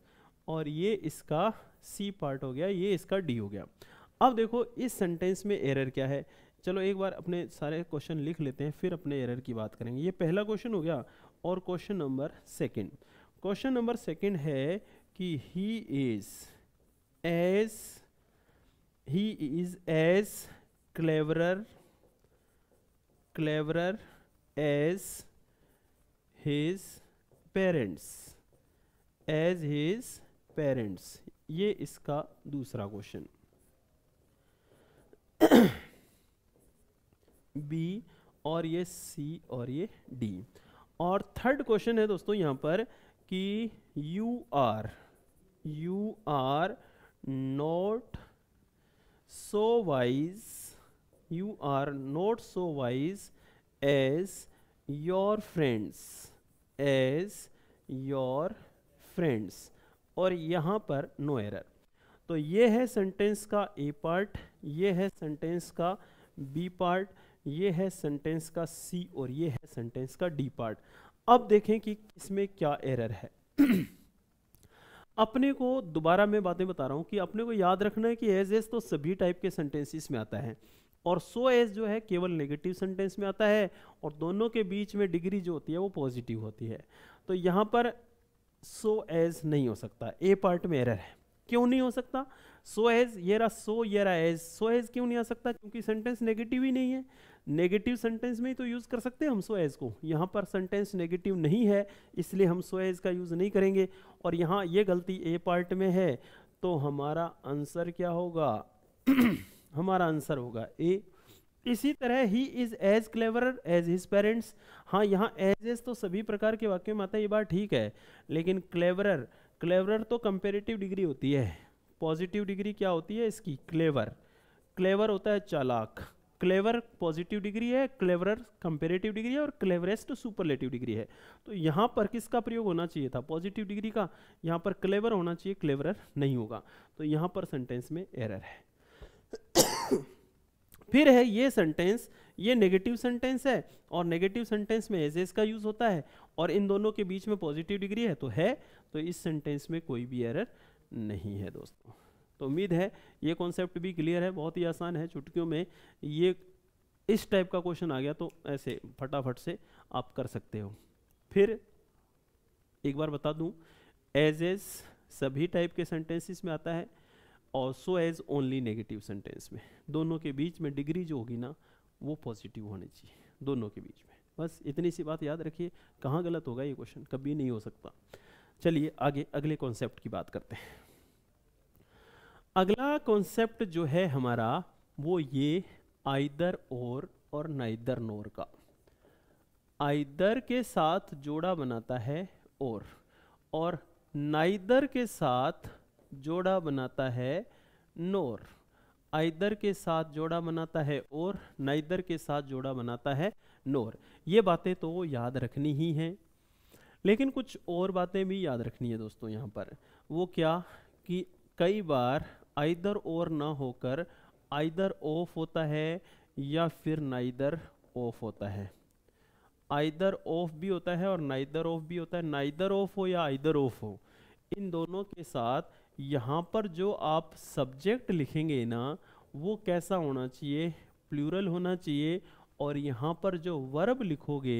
और ये इसका सी पार्ट हो गया ये इसका डी हो गया अब देखो इस सेंटेंस में एरर क्या है चलो एक बार अपने सारे क्वेश्चन लिख लेते हैं फिर अपने एरर की बात करेंगे ये पहला क्वेश्चन हो गया और question number second question number second है कि he is as he is as cleverer cleverer as his parents as his parents ये इसका दूसरा क्वेश्चन बी और ये सी और ये डी और थर्ड क्वेश्चन है दोस्तों यहाँ पर कि you are you are not so wise you are not so wise as your friends as your friends और यहाँ पर नो एरर तो ये है सेंटेंस का ए पार्ट ये है सेंटेंस का बी पार्ट ये है सेंटेंस का सी और ये है सेंटेंस का डी पार्ट अब देखें कि इसमें क्या एरर है अपने को दोबारा मैं बातें बता रहा हूँ कि अपने को याद रखना है कि एज एज तो सभी टाइप के सेंटेंसेस में आता है और सो एज जो है केवल नेगेटिव सेंटेंस में आता है और दोनों के बीच में डिग्री जो होती है वो पॉजिटिव होती है तो यहाँ पर सो एज नहीं हो सकता ए पार्ट में एरर है क्यों नहीं हो सकता सो एज ये सो ये एज सो एज क्यों नहीं आ सकता क्योंकि सेंटेंस नेगेटिव ही नहीं है नेगेटिव सेंटेंस में ही तो यूज़ कर सकते हैं हम सो एज को यहाँ पर सेंटेंस नेगेटिव नहीं है इसलिए हम सो एज का यूज़ नहीं करेंगे और यहाँ ये गलती ए पार्ट में है तो हमारा आंसर क्या होगा हमारा आंसर होगा ए इसी तरह he is as clever as his parents हाँ यहाँ एज एज तो सभी प्रकार के वाक्यों में आता है ये बात ठीक है लेकिन क्लेवरर क्लेवरर तो कंपेरेटिव डिग्री होती है पॉजिटिव डिग्री क्या होती है इसकी क्लेवर क्लेवर होता है चालाक क्लेवर पॉजिटिव डिग्री है क्लेवरर कंपेरेटिव डिग्री है और क्लेवरेस्ट सुपरलेटिव डिग्री है तो यहाँ पर किसका प्रयोग होना चाहिए था पॉजिटिव डिग्री का यहाँ पर क्लेवर होना चाहिए क्लेवरर नहीं होगा तो यहाँ पर सेंटेंस में एरर है फिर है ये सेंटेंस ये नेगेटिव सेंटेंस है और नेगेटिव सेंटेंस में एज एज का यूज होता है और इन दोनों के बीच में पॉजिटिव डिग्री है तो है तो इस सेंटेंस में कोई भी एरर नहीं है दोस्तों तो उम्मीद है ये कॉन्सेप्ट भी क्लियर है बहुत ही आसान है चुटकियों में ये इस टाइप का क्वेश्चन आ गया तो ऐसे फटाफट से आप कर सकते हो फिर एक बार बता दूं एज एज सभी टाइप के सेंटेंसेस में आता है also as only negative sentence में दोनों के बीच में डिग्री जो होगी ना वो पॉजिटिव होनी चाहिए दोनों के बीच में बस इतनी सी बात याद रखिए कहाँ गलत होगा ये क्वेश्चन कभी नहीं हो सकता चलिए आगे अगले कॉन्सेप्ट की बात करते हैं अगला कॉन्सेप्ट जो है हमारा वो ये आइदर और और नाइदर नोर का आइदर के साथ जोड़ा बनाता है और और नाइदर के साथ जोड़ा बनाता है नोर आइदर के साथ जोड़ा बनाता है और नाइदर के साथ जोड़ा बनाता है नोर ये बातें तो याद रखनी ही हैं लेकिन कुछ और बातें भी याद रखनी है दोस्तों यहाँ पर वो क्या कि कई बार आइदर और ना होकर आइदर ऑफ होता है या फिर नाइदर ऑफ होता है आइदर ऑफ भी होता है और नाइदर ऑफ भी होता है नाइदर ऑफ हो या आइदर ऑफ हो इन दोनों के साथ यहाँ पर जो आप सब्जेक्ट लिखेंगे ना वो कैसा होना चाहिए प्लूरल होना चाहिए और यहाँ पर जो वर्ब लिखोगे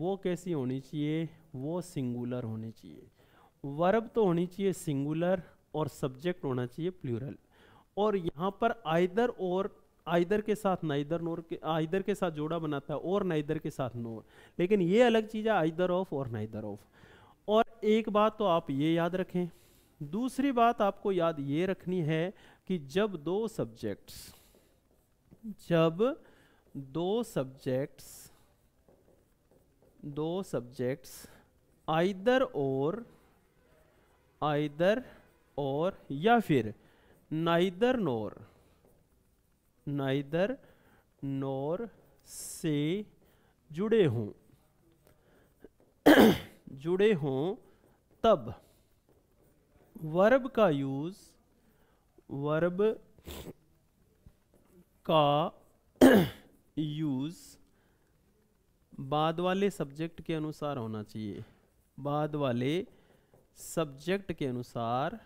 वो कैसी होनी चाहिए वो सिंगुलर होनी चाहिए वर्ब तो होनी चाहिए सिंगुलर और सब्जेक्ट होना चाहिए प्लूरल और यहाँ पर आइदर और आइदर के साथ नाइदर नोर के आइदर के साथ जोड़ा बनाता है और नाइदर के साथ नोर लेकिन ये अलग चीज़ है आइदर ऑफ और नाइदर ऑफ और एक बात तो आप ये याद रखें दूसरी बात आपको याद ये रखनी है कि जब दो सब्जेक्ट्स जब दो सब्जेक्ट्स दो सब्जेक्ट्स आइदर और आइदर और या फिर नाइदर नोर नाइदर नोर से जुड़े हों जुड़े हों तब वर्ब का यूज वर्ब का यूज बाद वाले सब्जेक्ट के अनुसार होना चाहिए बाद वाले सब्जेक्ट के अनुसार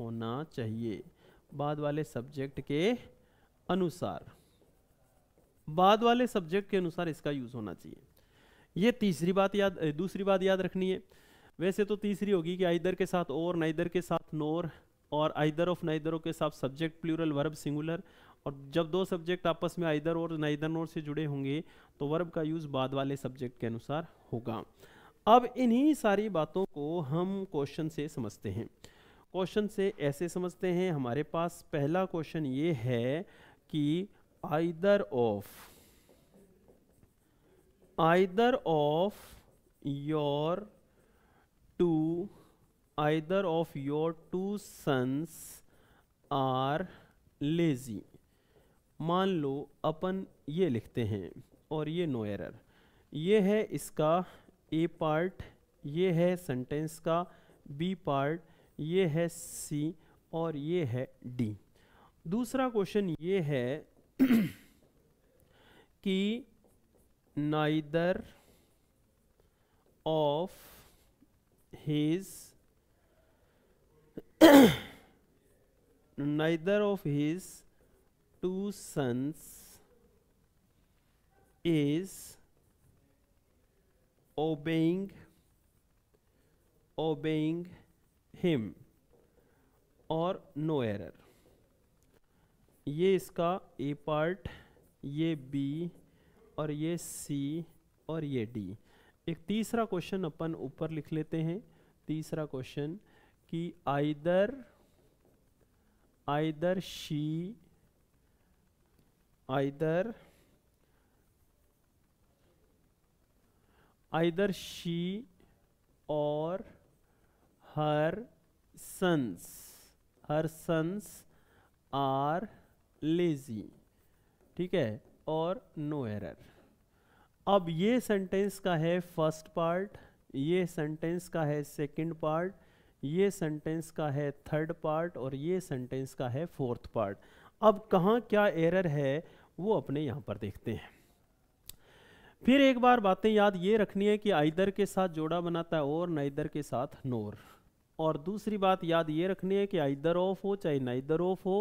होना चाहिए बाद वाले सब्जेक्ट के अनुसार बाद वाले सब्जेक्ट के अनुसार इसका यूज होना चाहिए यह तीसरी बात याद दूसरी बात याद रखनी है वैसे तो तीसरी होगी कि आइदर के साथ और नाइदर के साथ नोर और आइदर ऑफ नाइदरों के साथ सब्जेक्ट प्लूरल वर्ब सिंगुलर और जब दो सब्जेक्ट आपस में आइदर और नाइदर नोर से जुड़े होंगे तो वर्ब का यूज़ बाद वाले सब्जेक्ट के अनुसार होगा अब इन्हीं सारी बातों को हम क्वेश्चन से समझते हैं क्वेश्चन से ऐसे समझते हैं हमारे पास पहला क्वेश्चन ये है कि either of either of your two either of your two sons are lazy मान लो अपन ये लिखते हैं और ये नो एरर ये है इसका ए पार्ट ये है सेंटेंस का बी पार्ट ये है सी और ये है डी दूसरा क्वेश्चन ये है कि neither of his neither of his two sons is obeying obeying him or no error ये इसका ए पार्ट ये बी और ये सी और ये डी एक तीसरा क्वेश्चन अपन ऊपर लिख लेते हैं तीसरा क्वेश्चन कि either either she either either she और her sons her sons are lazy ठीक है और नो एरर अब ये सेंटेंस का है फर्स्ट पार्ट ये सेंटेंस का है सेकंड पार्ट ये सेंटेंस का है थर्ड पार्ट और ये सेंटेंस का है फोर्थ पार्ट अब कहाँ क्या एरर है वो अपने यहाँ पर देखते हैं फिर एक बार बातें याद ये रखनी है कि आइदर के साथ जोड़ा बनाता है और नाइदर के साथ नोर और दूसरी बात याद ये रखनी है कि आइदर ऑफ हो चाहे नाइदर ऑफ हो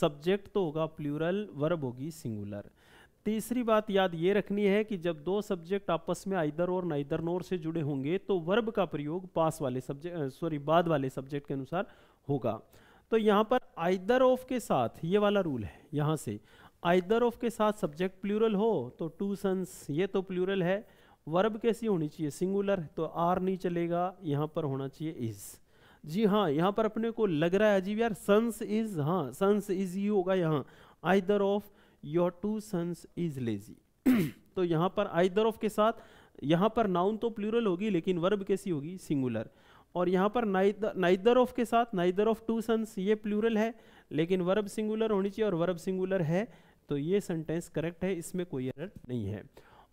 सब्जेक्ट तो होगा प्लूरल वर्ब होगी सिंगुलर तीसरी बात याद ये रखनी है कि जब दो सब्जेक्ट आपस में आइदर और नाइदर नोर से जुड़े होंगे तो वर्ब का प्रयोग पास वाले सब्जेक्ट सॉरी बाद वाले सब्जेक्ट के अनुसार होगा तो यहाँ पर आइदर ऑफ के साथ ये वाला रूल है यहाँ से आइदर ऑफ के साथ सब्जेक्ट प्लूरल हो तो टू सन्स ये तो प्लूरल है वर्ब कैसी होनी चाहिए सिंगुलर तो आर नहीं चलेगा यहाँ पर होना चाहिए इज़ जी हाँ यहाँ पर अपने को लग रहा है अजीब यार सन्स इज हाँ सन्स इज ही होगा यहाँ either of your two sons is lazy तो यहाँ पर आइदर ऑफ के साथ यहाँ पर नाउन तो प्लूरल होगी लेकिन वर्ब कैसी होगी सिंगुलर और यहाँ पर नाइदर ऑफ के साथ नाइदर ऑफ टू सन्स ये प्लूरल है लेकिन वर्ब सिंगुलर होनी चाहिए और वर्ब सिंगुलर है तो ये सेंटेंस करेक्ट है इसमें कोई एरर नहीं है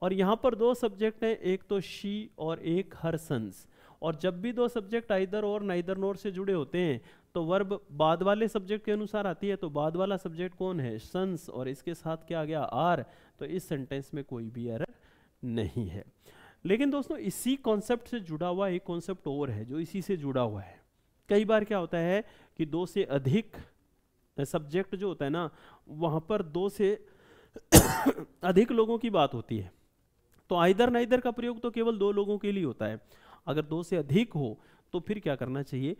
और यहाँ पर दो सब्जेक्ट हैं एक तो शी और एक हर सन्स और जब भी दो सब्जेक्ट आइदर और नाइदर नोर से जुड़े होते हैं तो वर्ब बाद वाले सब्जेक्ट के अनुसार आती है तो बाद वाला सब्जेक्ट कौन है सन्स और इसके साथ क्या आ गया आर तो इस सेंटेंस में कोई भी एरर नहीं है लेकिन दोस्तों इसी कॉन्सेप्ट से जुड़ा हुआ एक कॉन्सेप्ट और है जो इसी से जुड़ा हुआ है कई बार क्या होता है कि दो से अधिक सब्जेक्ट जो होता है ना वहाँ पर दो से अधिक लोगों की बात होती है तो आइधर ना इधर का प्रयोग तो केवल दो लोगों के लिए होता है अगर दो से अधिक हो तो फिर क्या करना चाहिए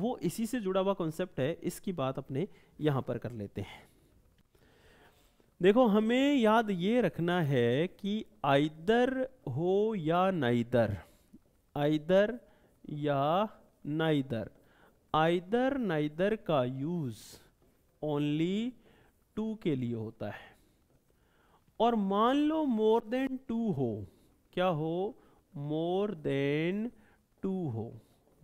वो इसी से जुड़ा हुआ कॉन्सेप्ट है इसकी बात अपने यहाँ पर कर लेते हैं देखो हमें याद ये रखना है कि आइदर हो या नाइदर आइदर या नाइदर आइदर नाइदर का यूज़ ओनली टू के लिए होता है और मान लो मोर देन टू हो क्या हो मोर देन टू हो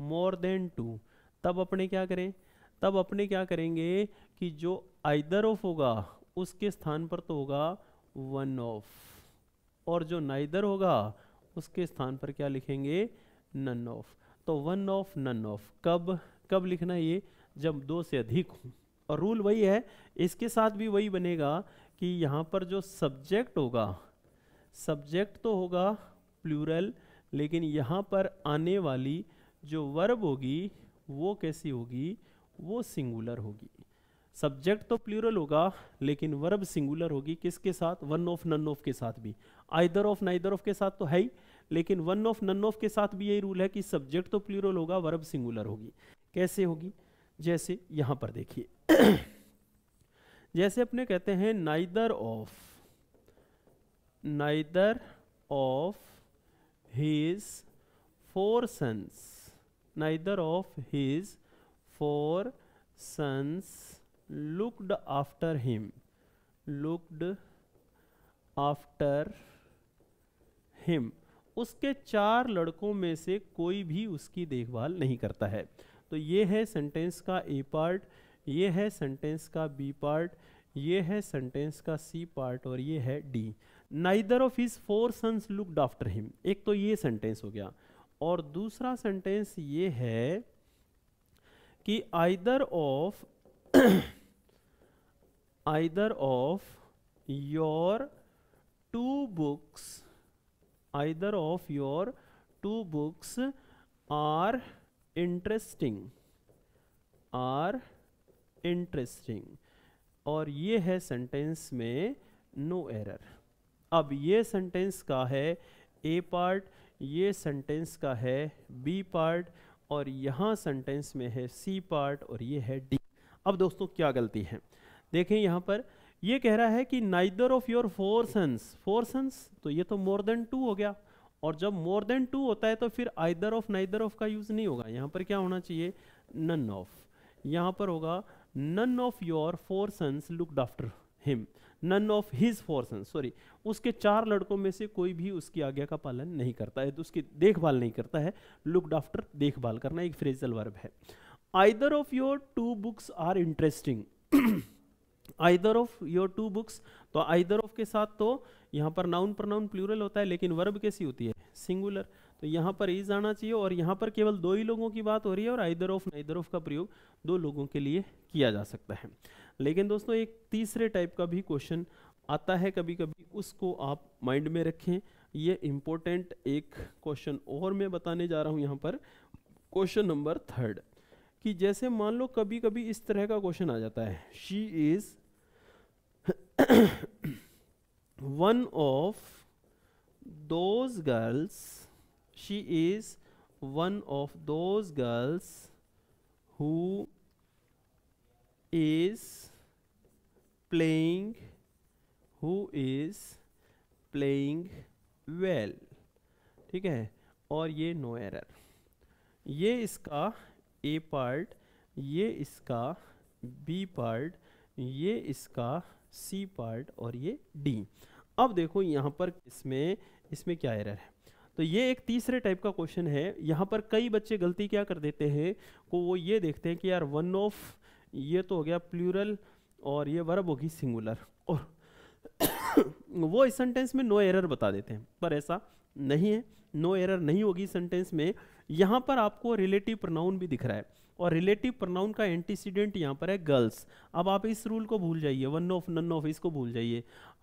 मोर देन टू तब अपने क्या करें तब अपने क्या करेंगे कि जो आइदर ऑफ होगा उसके स्थान पर तो होगा वन ऑफ और जो नाइदर होगा उसके स्थान पर क्या लिखेंगे नन ऑफ तो वन ऑफ नन ऑफ कब कब लिखना ये जब दो से अधिक हो और रूल वही है इसके साथ भी वही बनेगा कि यहाँ पर जो सब्जेक्ट होगा सब्जेक्ट तो होगा प्लूरल लेकिन यहाँ पर आने वाली जो वर्ब होगी वो कैसी होगी वो सिंगुलर होगी सब्जेक्ट तो प्लूरल होगा लेकिन वर्ब सिंगुलर होगी किसके साथ वन ऑफ नन ऑफ के साथ भी आइदर ऑफ नाइदर ऑफ के साथ तो है ही लेकिन वन ऑफ नन ऑफ के साथ भी यही रूल है कि सब्जेक्ट तो प्लूरल होगा वर्ब सिंगुलर होगी कैसे होगी जैसे यहाँ पर देखिए जैसे अपने कहते हैं neither of neither of his four sons neither of his four sons looked after him looked after him उसके चार लड़कों में से कोई भी उसकी देखभाल नहीं करता है तो ये है सेंटेंस का ए पार्ट ये है सेंटेंस का बी पार्ट ये है सेंटेंस का सी पार्ट और ये है the neither of his four sons looked after him एक तो ये सेंटेंस हो गया और दूसरा सेंटेंस ये है कि either of either of your two books either of your two books are interesting are interesting और ये है सेंटेंस में नो no एरर अब ये सेंटेंस का है ए पार्ट ये सेंटेंस का है बी पार्ट और यहाँ सेंटेंस में है सी पार्ट और ये है डी अब दोस्तों क्या गलती है देखें यहाँ पर ये कह रहा है कि neither of your four sons four sons तो ये तो मोर देन टू हो गया और जब मोर देन टू होता है तो फिर आइदर ऑफ नाइदर ऑफ का यूज़ नहीं होगा यहाँ पर क्या होना चाहिए नन ऑफ यहाँ पर होगा none of your four sons looked after him none of his four sons sorry उसके चार लड़कों में से कोई भी उसकी आज्ञा का पालन नहीं करता है तो उसकी देखभाल नहीं करता है लुकड आफ्टर देखभाल करना एक फ्रेजल वर्ब है either of your two books are interesting either of your two books तो आइदर ऑफ के साथ तो यहाँ पर नाउन पर नाउन प्लूरल होता है लेकिन वर्ब कैसी होती है सिंगुलर तो यहाँ पर इज आना चाहिए और यहाँ पर केवल दो ही लोगों की बात हो रही है और आइदर ऑफ नाइदर ऑफ का प्रयोग दो लोगों के लिए किया जा सकता है लेकिन दोस्तों एक तीसरे टाइप का भी क्वेश्चन आता है कभी कभी उसको आप माइंड में रखें ये इम्पोर्टेंट एक क्वेश्चन और मैं बताने जा रहा हूँ यहाँ पर क्वेश्चन नंबर थर्ड कि जैसे मान लो कभी कभी इस तरह का क्वेश्चन आ जाता है she is one of those girls she is one of those girls who is playing who is playing well ठीक है और ये नो एरर ये इसका ए पार्ट ये इसका बी पार्ट ये इसका सी पार्ट और ये डी अब देखो यहाँ पर इसमें इसमें क्या एरर है तो ये एक तीसरे टाइप का क्वेश्चन है यहाँ पर कई बच्चे गलती क्या कर देते हैं को वो ये देखते हैं कि यार वन ऑफ ये तो हो गया प्लूरल और ये वर्ब होगी सिंगुलर और वो इस सेंटेंस में नो एरर बता देते हैं पर ऐसा नहीं है नो एरर नहीं होगी सेंटेंस में यहाँ पर आपको रिलेटिव प्रोनाउन भी दिख रहा है और रिलेटिव प्रोनाउन का एंटीसीडेंट यहाँ पर है गर्ल्स अब आप इस रूल को भूल जाइए वन ऑफ नन ऑफ इसको भूल जाइए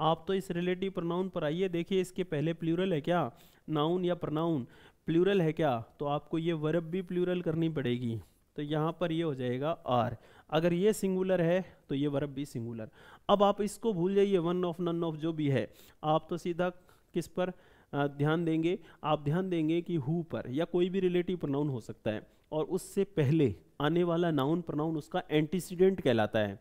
आप तो इस रिलेटिव प्रोनाउन पर आइए देखिए इसके पहले प्लूरल है क्या नाउन या प्रोनाउन प्लूरल है क्या तो आपको ये वर्ब भी प्लूरल करनी पड़ेगी तो यहाँ पर ये हो जाएगा आर अगर ये सिंगुलर है तो ये वर्ब भी सिंगुलर अब आप इसको भूल जाइए वन ऑफ नन ऑफ जो भी है आप तो सीधा किस पर ध्यान देंगे आप ध्यान देंगे कि हु पर या कोई भी रिलेटिव प्रोनाउन हो सकता है और उससे पहले आने वाला नाउन प्रोनाउन उसका एंटीसीडेंट कहलाता है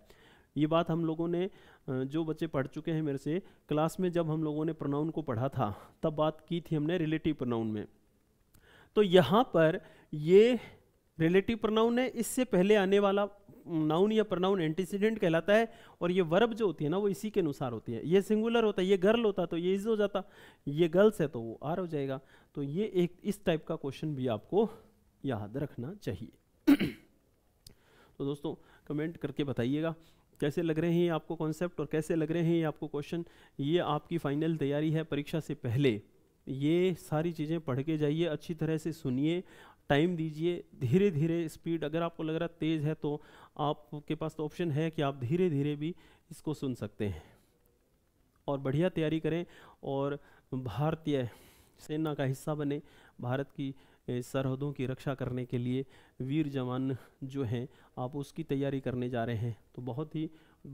ये बात हम लोगों ने जो बच्चे पढ़ चुके हैं मेरे से क्लास में जब हम लोगों ने प्रोनाउन को पढ़ा था तब बात की थी हमने रिलेटिव प्रोनाउन में तो यहाँ पर ये रिलेटिव प्रोनाउन है इससे पहले आने वाला नाउन या प्रनाउन एंटीसीडेंट कहलाता है और ये वर्ब जो होती है ना वो इसी के अनुसार होती है ये सिंगुलर होता है ये गर्ल होता तो ये इज हो जाता ये गर्ल्स है तो वो आर हो जाएगा तो ये एक इस टाइप का क्वेश्चन भी आपको याद रखना चाहिए तो दोस्तों कमेंट करके बताइएगा कैसे लग रहे हैं आपको कॉन्सेप्ट और कैसे लग रहे हैं ये आपको क्वेश्चन ये आपकी फाइनल तैयारी है परीक्षा से पहले ये सारी चीज़ें पढ़ के जाइए अच्छी तरह से सुनिए टाइम दीजिए धीरे धीरे स्पीड अगर आपको लग रहा तेज़ है तो आपके पास तो ऑप्शन है कि आप धीरे धीरे भी इसको सुन सकते हैं और बढ़िया तैयारी करें और भारतीय सेना का हिस्सा बने भारत की सरहदों की रक्षा करने के लिए वीर जवान जो हैं आप उसकी तैयारी करने जा रहे हैं तो बहुत ही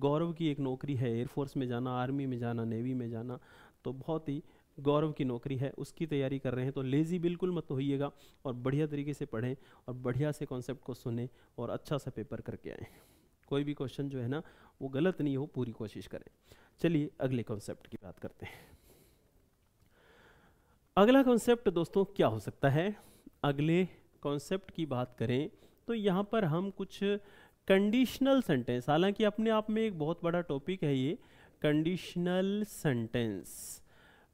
गौरव की एक नौकरी है एयरफोर्स में जाना आर्मी में जाना नेवी में जाना तो बहुत ही गौरव की नौकरी है उसकी तैयारी कर रहे हैं तो लेज़ी बिल्कुल मत होइएगा और बढ़िया तरीके से पढ़ें और बढ़िया से कॉन्सेप्ट को सुने और अच्छा सा पेपर करके आएँ कोई भी क्वेश्चन जो है ना वो गलत नहीं हो पूरी कोशिश करें चलिए अगले कॉन्सेप्ट की बात करते हैं अगला कॉन्सेप्ट दोस्तों क्या हो सकता है अगले कॉन्सेप्ट की बात करें तो यहाँ पर हम कुछ कंडीशनल सेंटेंस हालांकि अपने आप में एक बहुत बड़ा टॉपिक है ये कंडीशनल सेंटेंस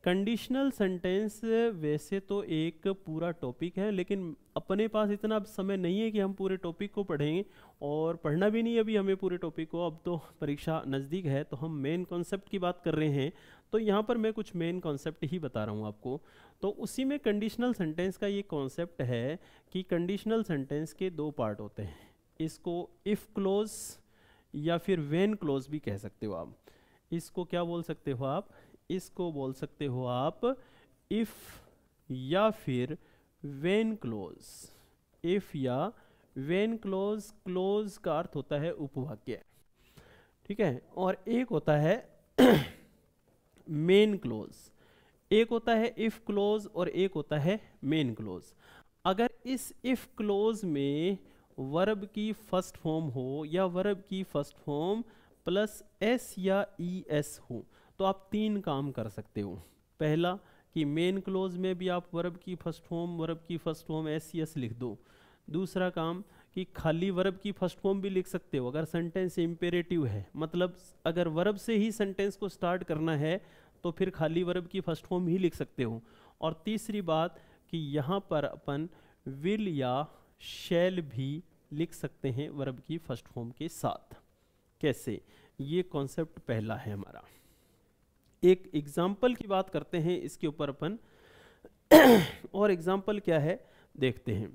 कंडीशनल सेंटेंस वैसे तो एक पूरा टॉपिक है लेकिन अपने पास इतना समय नहीं है कि हम पूरे टॉपिक को पढ़ेंगे और पढ़ना भी नहीं अभी हमें पूरे टॉपिक को अब तो परीक्षा नज़दीक है तो हम मेन कॉन्सेप्ट की बात कर रहे हैं तो यहाँ पर मैं कुछ मेन कॉन्सेप्ट ही बता रहा हूँ आपको तो उसी में कंडीशनल सेंटेंस का ये कॉन्सेप्ट है कि कंडीशनल सेंटेंस के दो पार्ट होते हैं इसको इफ़ क्लोज या फिर वेन क्लोज भी कह सकते हो आप इसको क्या बोल सकते हो आप इसको बोल सकते हो आप इफ या फिर वेन क्लोज इफ या वेन क्लोज क्लोज का अर्थ होता है उपवाक्य ठीक है और एक होता है मेन क्लोज एक होता है इफ क्लोज और एक होता है मेन क्लोज अगर इस इफ क्लोज में वर्ब की फर्स्ट फॉर्म हो या वर्ब की फर्स्ट फॉर्म प्लस एस या ई एस हो तो आप तीन काम कर सकते हो पहला कि मेन क्लोज में भी आप वर्ब की फर्स्ट फॉर्म वर्ब की first form S C S लिख दो दूसरा काम कि खाली वर्ब की फर्स्ट फॉर्म भी लिख सकते हो अगर सेंटेंस इम्पेरेटिव है मतलब अगर वर्ब से ही सेंटेंस को स्टार्ट करना है तो फिर खाली वर्ब की फर्स्ट फॉर्म ही लिख सकते हो और तीसरी बात कि यहाँ पर अपन विल या शैल भी लिख सकते हैं वर्ब की फर्स्ट फॉर्म के साथ कैसे ये कॉन्सेप्ट पहला है हमारा एक एग्जाम्पल की बात करते हैं इसके ऊपर अपन और एग्जाम्पल क्या है देखते हैं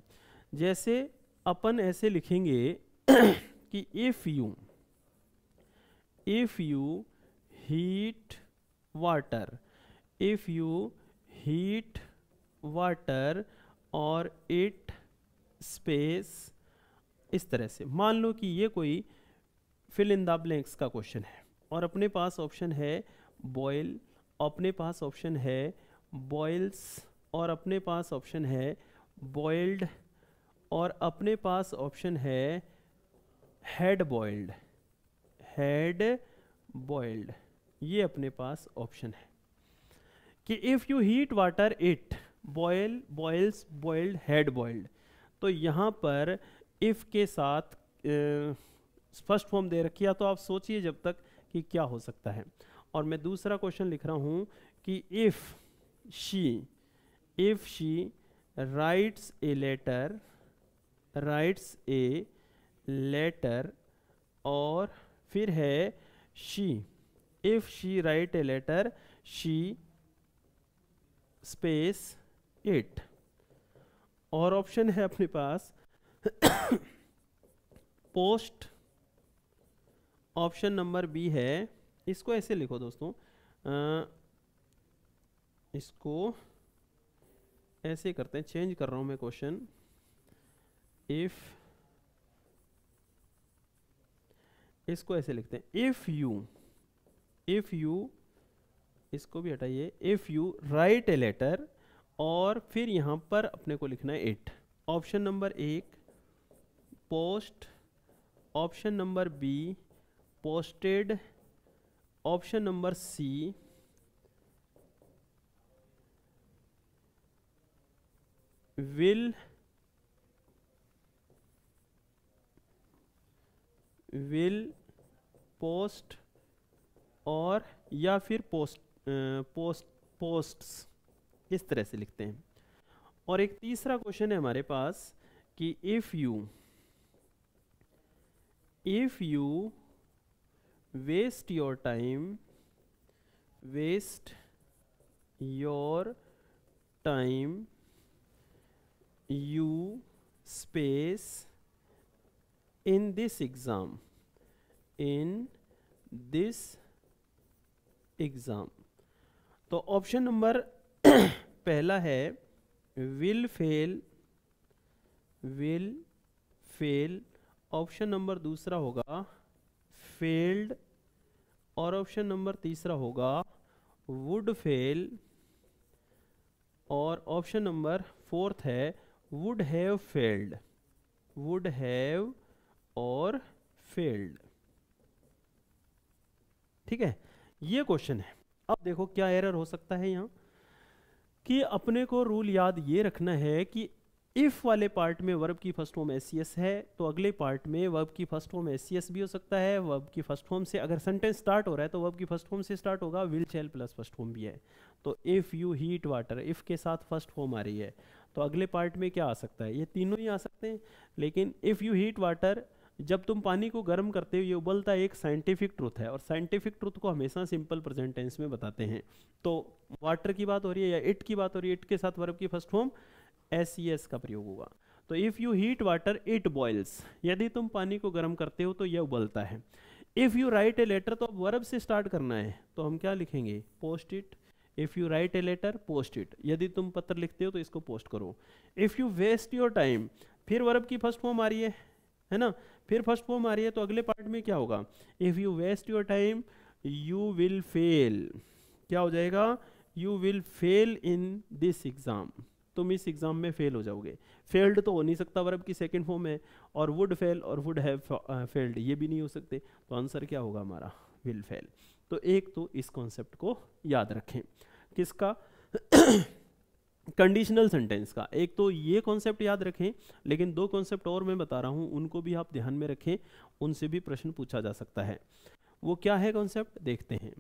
जैसे अपन ऐसे लिखेंगे कि if you if you heat water if you heat water और इट स्पेस इस तरह से मान लो कि ये कोई फिल इन द ब्लैंक्स का क्वेश्चन है और अपने पास ऑप्शन है बॉयल अपने पास ऑप्शन है बॉयल्स और अपने पास ऑप्शन है बॉयल्ड और अपने पास ऑप्शन है हेड बॉयल्ड हेड बॉयल्ड ये अपने पास ऑप्शन है कि if you heat water it boil boils boiled had boiled तो यहाँ पर इफ़ के साथ स्पष्ट फॉर्म दे रखी है तो आप सोचिए जब तक कि क्या हो सकता है और मैं दूसरा क्वेश्चन लिख रहा हूँ कि if she if she writes a letter writes a letter और फिर है she if she write a letter she space it और ऑप्शन है अपने पास पोस्ट ऑप्शन नंबर बी है इसको ऐसे लिखो दोस्तों आ, इसको ऐसे करते हैं चेंज कर रहा हूं मैं क्वेश्चन इफ़ इसको ऐसे लिखते हैं इफ़ यू इफ़ यू इसको भी हटाइए if you write a letter और फिर यहां पर अपने को लिखना है इट ऑप्शन नंबर एक post option number B posted option number C will will post और या फिर पोस्ट पोस्ट पोस्ट्स इस तरह से लिखते हैं और एक तीसरा क्वेश्चन है हमारे पास कि if you if you waste your time waste your time you space in this exam in this exam तो ऑप्शन नंबर पहला है will fail will fail option number दूसरा होगा फेल्ड और ऑप्शन नंबर तीसरा होगा वुड फेल और option number fourth है would have failed would have और फेल्ड ठीक है ये क्वेश्चन है अब देखो क्या एरर हो सकता है यहां कि अपने को रूल याद ये रखना है कि इफ़ वाले पार्ट में वर्ब की फर्स्ट फॉर्म एस है तो अगले पार्ट में वर्ब की फर्स्ट फॉर्म एस भी हो सकता है वर्ब की फर्स्ट फॉर्म से अगर सेंटेंस स्टार्ट हो रहा है तो वर्ब की फर्स्ट फॉर्म से स्टार्ट होगा will shall plus first form भी है तो if you heat water if के साथ फर्स्ट फॉर्म आ रही है तो अगले पार्ट में क्या आ सकता है ये तीनों ही आ सकते हैं लेकिन इफ़ यू हीट वाटर जब तुम पानी को गर्म करते हो ये उबलता एक साइंटिफिक ट्रूथ है और साइंटिफिक ट्रूथ को हमेशा सिंपल प्रेजेंटेंस में बताते हैं तो वाटर की बात हो रही है या इट की बात हो रही है इट के साथ वर्ब की first form S S e का प्रयोग होगा तो if you heat water it boils यदि तुम पानी को गर्म करते हो तो यह उबलता है if you write a letter तो अब वर्ब से स्टार्ट करना है तो हम क्या लिखेंगे post it if you write a letter post it यदि तुम पत्र लिखते हो तो इसको पोस्ट करो if you waste your time फिर वर्ब की फर्स्ट फॉर्म आ रही है है ना फिर फर्स्ट फॉर्म आ रही है तो अगले पार्ट में क्या होगा if you waste your time you will fail क्या हो जाएगा you will fail in this exam तुम इस एग्ज़ाम में फेल हो जाओगे फेल्ड तो हो नहीं सकता वर्ब की सेकेंड फॉर्म है और वुड फेल और वुड हैव फेल्ड ये भी नहीं हो सकते तो आंसर क्या होगा हमारा विल फेल तो एक तो इस कॉन्सेप्ट को याद रखें किसका कंडीशनल सेंटेंस का एक तो ये कॉन्सेप्ट याद रखें लेकिन दो कॉन्सेप्ट और मैं बता रहा हूँ उनको भी आप ध्यान में रखें उनसे भी प्रश्न पूछा जा सकता है वो क्या है कॉन्सेप्ट देखते हैं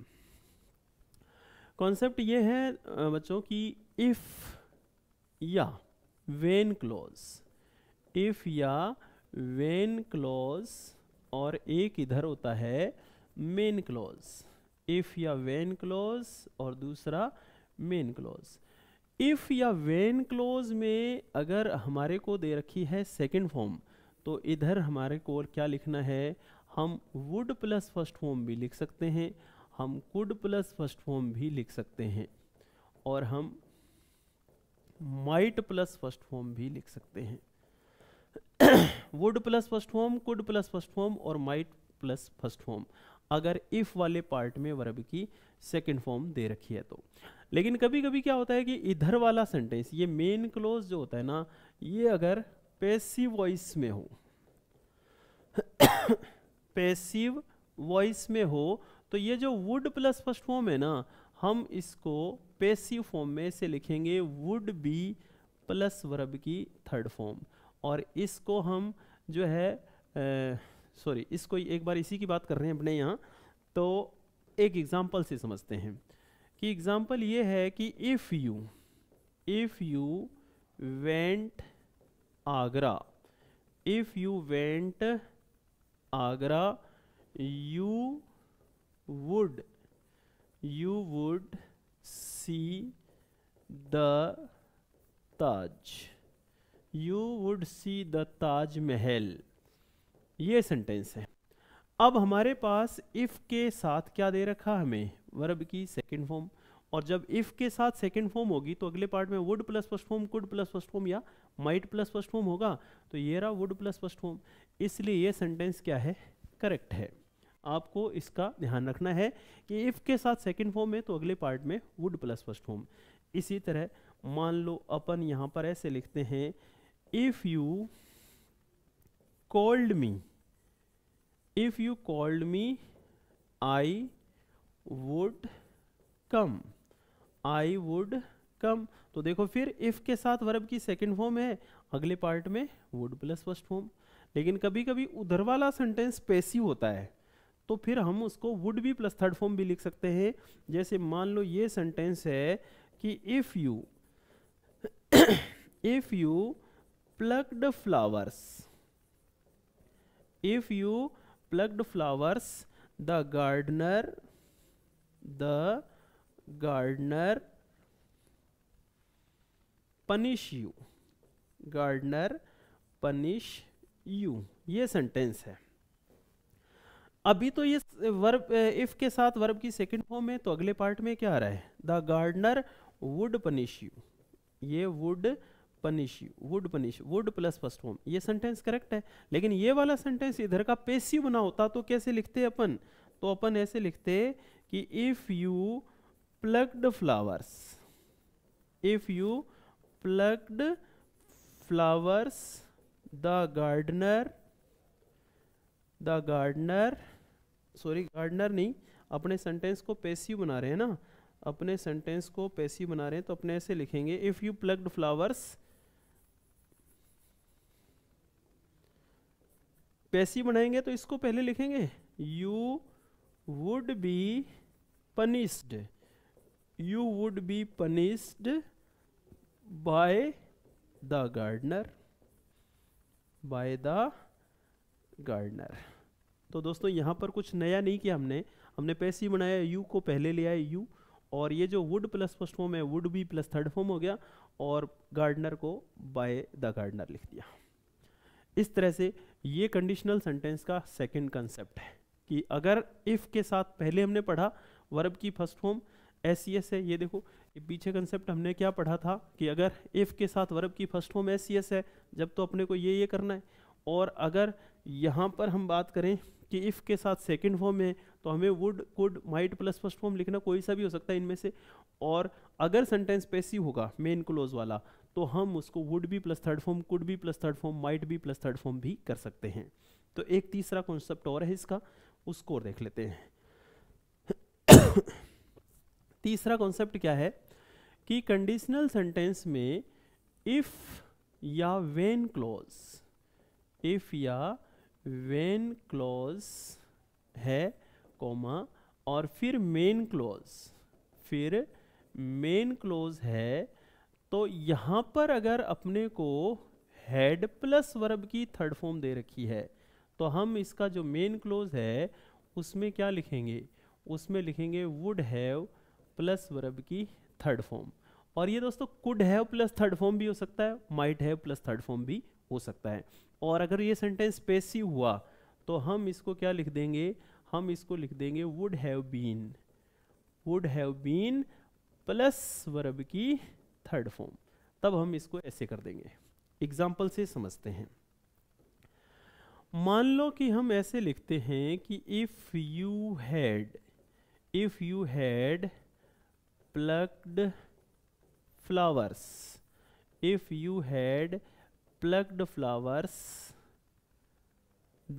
कॉन्सेप्ट ये है uh, बच्चों कि इफ़ या वेन क्लोज इफ या वेन क्लोज और एक इधर होता है मेन क्लोज इफ या वेन क्लोज और दूसरा मेन क्लोज इफ या वेन क्लोज में अगर हमारे को दे रखी है सेकेंड फॉर्म तो इधर हमारे को और क्या लिखना है हम वुड प्लस फर्स्ट फॉर्म भी लिख सकते हैं हम कुड प्लस फर्स्ट फॉर्म भी लिख सकते हैं और हम माइट प्लस फर्स्ट फॉर्म भी लिख सकते हैं would plus first form could plus first form और माइट प्लस फर्स्ट फॉर्म अगर इफ वाले पार्ट में वर्ब की सेकंड फॉर्म दे रखी है तो लेकिन कभी कभी क्या होता है कि इधर वाला सेंटेंस ये मेन क्लोज जो होता है ना ये अगर पैसिव वॉइस में हो पैसिव वॉइस में हो तो ये जो वुड प्लस फर्स्ट फॉर्म है ना हम इसको पेसिव फॉर्म में से लिखेंगे वुड बी प्लस वर्ब की थर्ड फॉर्म और इसको हम जो है सॉरी इसको एक बार इसी की बात कर रहे हैं अपने यहाँ तो एक एग्ज़ाम्पल से समझते हैं कि एग्ज़ाम्पल ये है कि if you if you went Agra if you went Agra you would you would see the Taj you would see the Taj Mahal ये सेंटेंस है अब हमारे पास इफ़ के साथ क्या दे रखा हमें वर्ब की सेकेंड फॉर्म और जब इफ़ के साथ सेकेंड फॉर्म होगी तो अगले पार्ट में would plus first form could plus first form या माइट प्लस फर्स्ट फॉर्म होगा तो ये रहा वुड प्लस फर्स्ट फॉर्म इसलिए ये सेंटेंस क्या है करेक्ट है आपको इसका ध्यान रखना है कि इफ़ के साथ सेकेंड फॉर्म है तो अगले पार्ट में वुड प्लस फर्स्ट फॉर्म इसी तरह मान लो अपन यहां पर ऐसे लिखते हैं if you called me if you called me I would come I would come तो देखो फिर इफ़ के साथ वर्ब की सेकेंड फॉर्म है अगले पार्ट में वुड प्लस फर्स्ट फॉर्म लेकिन कभी कभी उधर वाला सेंटेंस पैसिव होता है तो फिर हम उसको would be plus third form भी लिख सकते हैं जैसे मान लो ये सेंटेंस है कि if you if you plucked flowers if you plucked flowers the gardener the gardener punish you gardener punish you ये सेंटेंस है अभी तो ये वर्ब इफ के साथ वर्ब की सेकंड फॉर्म है तो अगले पार्ट में क्या आ रहा है the gardener would punish you ये would punish you would punish would plus first form ये सेंटेंस करेक्ट है लेकिन ये वाला सेंटेंस इधर का पेसिव बना होता तो कैसे लिखते अपन तो अपन ऐसे लिखते कि if you plucked flowers if you plucked flowers the gardener the gardener sorry gardener नहीं अपने सेंटेंस को पैसिव बना रहे हैं ना अपने सेंटेंस को पैसिव बना रहे हैं तो अपने ऐसे लिखेंगे if you plucked flowers passive बनाएंगे तो इसको पहले लिखेंगे you would be punished you would be punished by the gardener by the gardener तो दोस्तों यहाँ पर कुछ नया नहीं किया हमने हमने पैसे बनाया यू को पहले ले आए यू और ये जो वुड प्लस फर्स्ट फॉर्म है वुड भी प्लस थर्ड फॉर्म हो गया और गार्डनर को बाय द गार्डनर लिख दिया इस तरह से ये कंडीशनल सेंटेंस का सेकेंड कंसेप्ट है कि अगर इफ़ के साथ पहले हमने पढ़ा वर्ब की first form S C S है ये देखो ये पीछे कंसेप्ट हमने क्या पढ़ा था कि अगर इफ़ के साथ वर्ब की first form S C S है जब तो अपने को ये ये करना है और अगर यहाँ पर हम बात करें कि इफ़ के साथ सेकंड फॉर्म है तो हमें would could might plus first form लिखना कोई सा भी हो सकता है इनमें से और अगर सेंटेंस पैसिव होगा मेन क्लोज वाला तो हम उसको वुड भी प्लस थर्ड फॉर्म कुड भी प्लस थर्ड फॉर्म माइट भी प्लस थर्ड फॉर्म भी कर सकते हैं तो एक तीसरा कॉन्सेप्ट और है इसका उसको और देख लेते हैं तीसरा कॉन्सेप्ट क्या है कि कंडीशनल सेंटेंस में इफ या वेन क्लोज इफ या वेन क्लॉज है कॉमा और फिर मेन क्लॉज फिर मेन क्लॉज है तो यहाँ पर अगर अपने को हेड प्लस वर्ब की थर्ड फॉर्म दे रखी है तो हम इसका जो मेन क्लोज है उसमें क्या लिखेंगे उसमें लिखेंगे वुड हैव प्लस वर्ब की थर्ड फॉर्म और ये दोस्तों could have plus third form भी हो सकता है might have plus third form भी हो सकता है और अगर ये सेंटेंस पेसी हुआ तो हम इसको क्या लिख देंगे हम इसको लिख देंगे would have been would have been plus verb की थर्ड फॉर्म तब हम इसको ऐसे कर देंगे एग्जाम्पल से समझते हैं मान लो कि हम ऐसे लिखते हैं कि if you had if you had plucked flowers if you had plucked flowers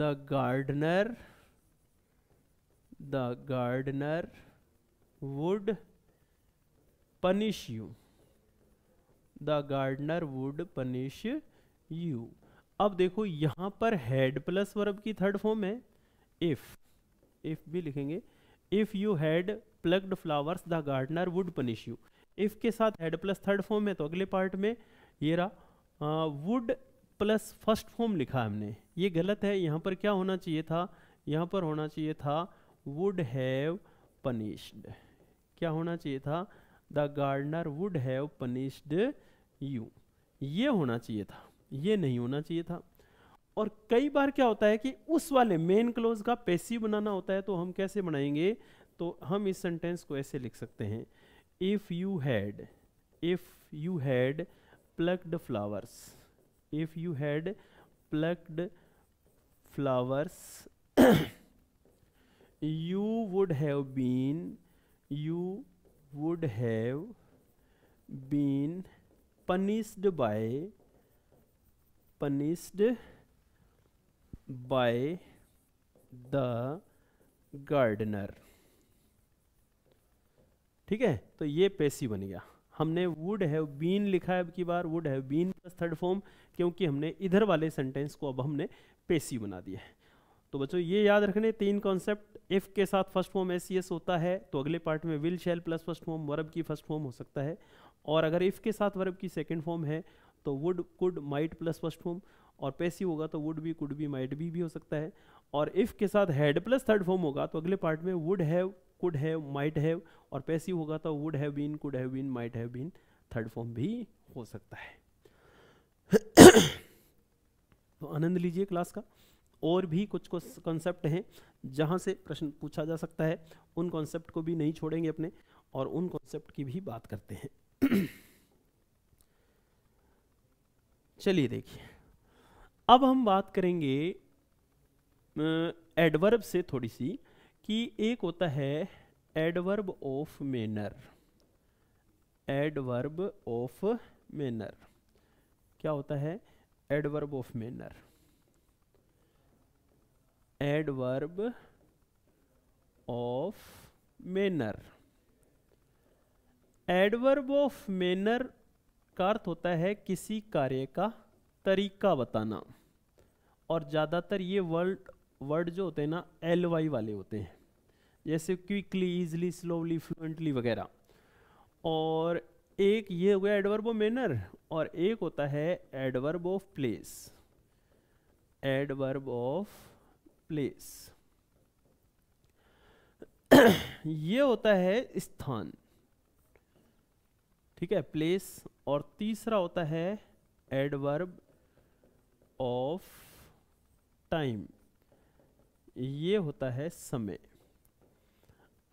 the gardener the gardener would punish you the gardener would punish you अब देखो यहां पर हैड प्लस वर्ब की थर्ड फॉर्म है इफ इफ भी लिखेंगे if you had plucked flowers the gardener would punish you if के साथ हैड प्लस थर्ड फॉर्म है तो अगले पार्ट में ये रहा वुड प्लस फर्स्ट फॉर्म लिखा हमने ये गलत है यहाँ पर क्या होना चाहिए था यहाँ पर होना चाहिए था वुड हैव पनिश्ड क्या होना चाहिए था the gardener would have punished you ये होना चाहिए था ये नहीं होना चाहिए था और कई बार क्या होता है कि उस वाले मेन क्लोज का पैसिव बनाना होता है तो हम कैसे बनाएंगे तो हम इस सेंटेंस को ऐसे लिख सकते हैं if you had if you had plucked flowers if you had plucked flowers you would have been you would have been punished by punished by the gardener ठीक है तो ये पेशी बन गया हमने वुड हैव बीन लिखा है अब की बार would have been plus third form क्योंकि हमने इधर वाले सेंटेंस को अब हमने पेसी बना दिया है तो बच्चों ये याद रखने तीन कॉन्सेप्ट इफ के साथ फर्स्ट फॉर्म एस होता है तो अगले पार्ट में will shall plus first form verb की फर्स्ट फॉर्म हो सकता है और अगर इफ के साथ वर्ब की सेकेंड फॉर्म है तो would could might plus first form और पेसी होगा तो would be could be might be भी हो सकता है और इफ के साथ हैड प्लस थर्ड फॉर्म होगा तो अगले पार्ट में would have could have might have और पैसिव होगा तो would have been could have been might have been third form भी हो सकता है तो आनंद लीजिए क्लास का और भी कुछ कुछ कॉन्सेप्ट हैं जहाँ से प्रश्न पूछा जा सकता है उन कॉन्सेप्ट को भी नहीं छोड़ेंगे अपने और उन कॉन्सेप्ट की भी बात करते हैं चलिए देखिए अब हम बात करेंगे एडवर्ब से थोड़ी सी कि एक होता है adverb of manner adverb of manner क्या होता है adverb of manner adverb of manner adverb of manner का अर्थ होता है किसी कार्य का तरीका बताना और ज़्यादातर ये वर्ड वर्ड जो होते हैं ना एल वाई वाले होते हैं जैसे क्विकली इजली स्लोली फ्लुएंटली वगैरह और एक ये हो गया एडवर्ब ऑफ मैनर और एक होता है adverb of place adverb of place ये होता है स्थान ठीक है प्लेस और तीसरा होता है एडवर्ब ऑफ टाइम ये होता है समय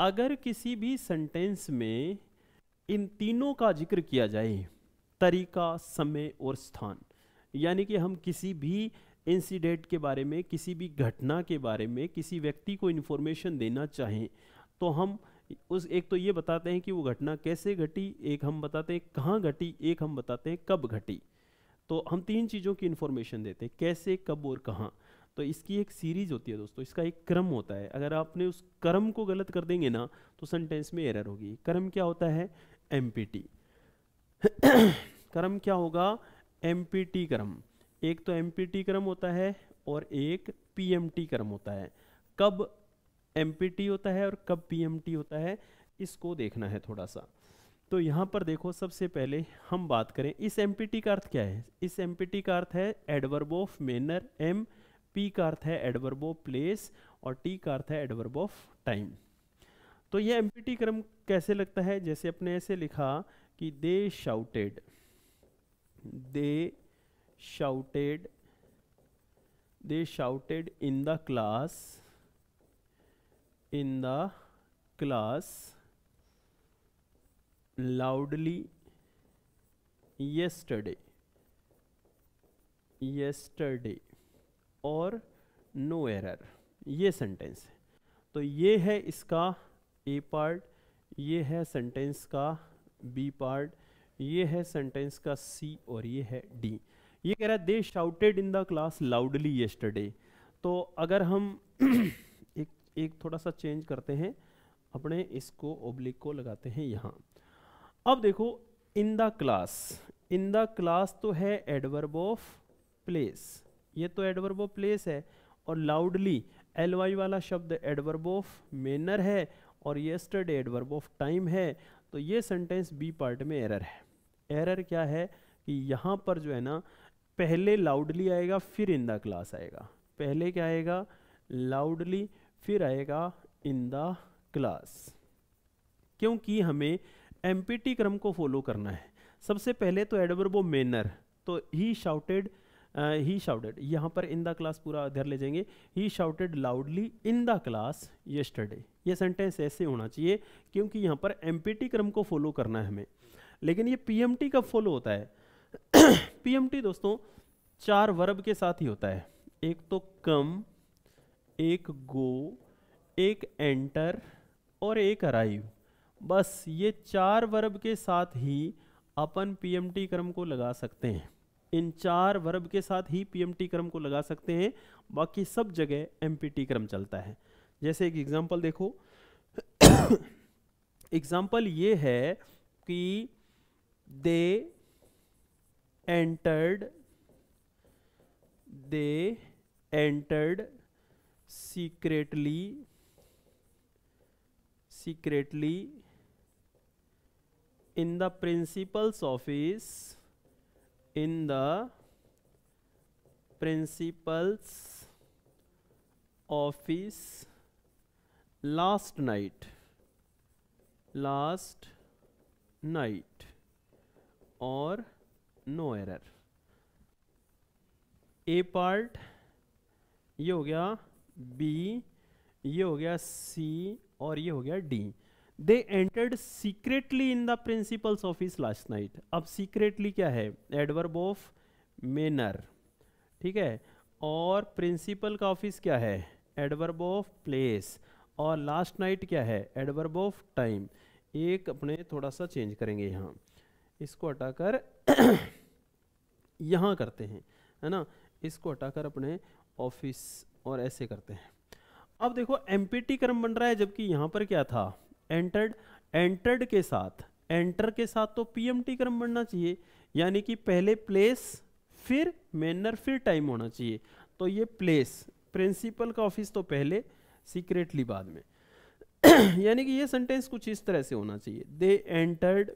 अगर किसी भी सेंटेंस में इन तीनों का जिक्र किया जाए तरीका समय और स्थान यानी कि हम किसी भी इंसिडेंट के बारे में किसी भी घटना के बारे में किसी व्यक्ति को इन्फॉर्मेशन देना चाहें तो हम उस एक तो ये बताते हैं कि वो घटना कैसे घटी एक हम बताते हैं कहाँ घटी एक हम बताते हैं कब घटी तो हम तीन चीज़ों की इन्फॉर्मेशन देते हैं कैसे कब और कहाँ तो इसकी एक सीरीज होती है दोस्तों इसका एक क्रम होता है अगर आपने उस क्रम को गलत कर देंगे ना तो सेंटेंस में एरर होगी क्रम क्या होता है एम क्रम क्या होगा एम क्रम एक तो एम क्रम होता है और एक पी क्रम होता है कब एम होता है और कब पी होता है इसको देखना है थोड़ा सा तो यहाँ पर देखो सबसे पहले हम बात करें इस एम का अर्थ क्या है इस एम का अर्थ है adverb of manner M P का अर्थ है एडवर्ब ऑफ प्लेस और टी का अर्थ है एडवर्ब ऑफ टाइम तो यह एम क्रम कैसे लगता है जैसे अपने ऐसे लिखा कि they shouted they shouted they shouted in the class in the class loudly yesterday yesterday और नो एरर ये सेंटेंस है तो ये है इसका ए पार्ट ये है सेंटेंस का बी पार्ट ये है सेंटेंस का सी और ये है डी ये कह रहा है they shouted in the class loudly yesterday तो अगर हम एक एक थोड़ा सा चेंज करते हैं अपने इसको ओब्लिक को लगाते हैं यहाँ अब देखो in the class in the class तो है एडवर्ब ऑफ प्लेस ये तो एडवर्ब ऑफ प्लेस है और लाउडली एल वाई वाला शब्द एडवर्ब ऑफ मेनर है और ये येस्टरडे एडवर्ब ऑफ टाइम है तो ये सेंटेंस बी पार्ट में एरर है एरर क्या है कि यहाँ पर जो है ना पहले लाउडली आएगा फिर इन द क्लास आएगा पहले क्या आएगा लाउडली फिर आएगा इन द क्लास क्योंकि हमें एमपीटी क्रम को फॉलो करना है सबसे पहले तो एडवर्ब मेनर तो ही शाउटेड ही शाउटेड यहाँ पर इन द क्लास पूरा अधर ले जाएंगे ही shouted loudly in the class yesterday ये सेंटेंस ऐसे होना चाहिए क्योंकि यहाँ पर एम क्रम को फॉलो करना है हमें लेकिन ये पी कब फॉलो होता है पी दोस्तों चार वर्ब के साथ ही होता है एक तो कम एक गो एक एंटर और एक अराइव बस ये चार वर्ब के साथ ही अपन पीएमटी क्रम को लगा सकते हैं इन चार वर्ब के साथ ही पीएमटी क्रम को लगा सकते हैं बाकी सब जगह एमपीटी क्रम चलता है जैसे एक एग्जांपल देखो एग्जांपल ये है कि they entered they entered secretly secretly in the principal's office in the principal's office last night last night or no error A part ये हो गया बी ये हो गया सी और ये हो गया D they entered secretly in the principal's office last night अब सीक्रेटली क्या है एडवर्ब ऑफ मेनर ठीक है और प्रिंसिपल का ऑफिस क्या है एडवर्ब ऑफ प्लेस और लास्ट नाइट क्या है एडवर्ब ऑफ टाइम एक अपने थोड़ा सा चेंज करेंगे यहाँ इसको हटाकर यहाँ करते हैं है ना इसको हटाकर अपने ऑफिस और ऐसे करते हैं अब देखो टी क्रम बन रहा है जबकि यहाँ पर क्या था एंटर्ड एंटर्ड के साथ एंटर के साथ तो पीएमटी क्रम बनना चाहिए यानी कि पहले प्लेस फिर मैनर फिर टाइम होना चाहिए तो ये प्लेस प्रिंसिपल का ऑफिस तो पहले सीक्रेटली बाद में यानी कि ये सेंटेंस कुछ इस तरह से होना चाहिए they entered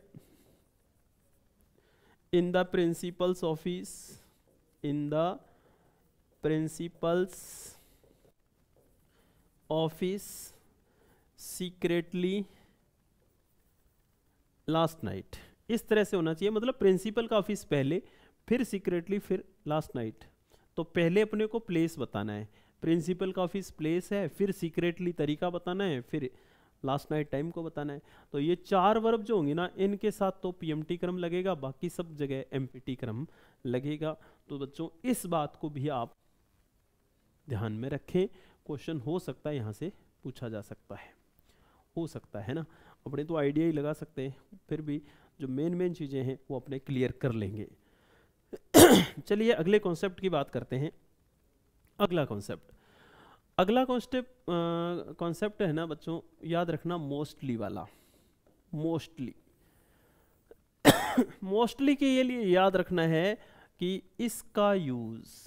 in the principal's office in the principal's office secretly last night इस तरह से होना चाहिए मतलब प्रिंसिपल का ऑफिस पहले फिर सीक्रेटली फिर लास्ट नाइट तो पहले अपने को प्लेस बताना है प्रिंसिपल का ऑफिस प्लेस है फिर सीक्रेटली तरीका बताना है फिर लास्ट नाइट टाइम को बताना है तो ये चार वर्ब जो होंगे ना इनके साथ तो पीएमटी क्रम लगेगा बाकी सब जगह एमपीटी क्रम लगेगा तो बच्चों इस बात को भी आप ध्यान में रखें क्वेश्चन हो सकता है यहाँ से पूछा जा सकता है हो सकता है ना अपने तो आइडिया ही लगा सकते हैं फिर भी जो मेन मेन चीज़ें हैं वो अपने क्लियर कर लेंगे चलिए अगले कॉन्सेप्ट की बात करते हैं अगला कॉन्सेप्ट अगला कॉन्सेप्ट कॉन्सेप्ट है ना बच्चों याद रखना मोस्टली वाला मोस्टली मोस्टली के लिए याद रखना है कि इसका यूज़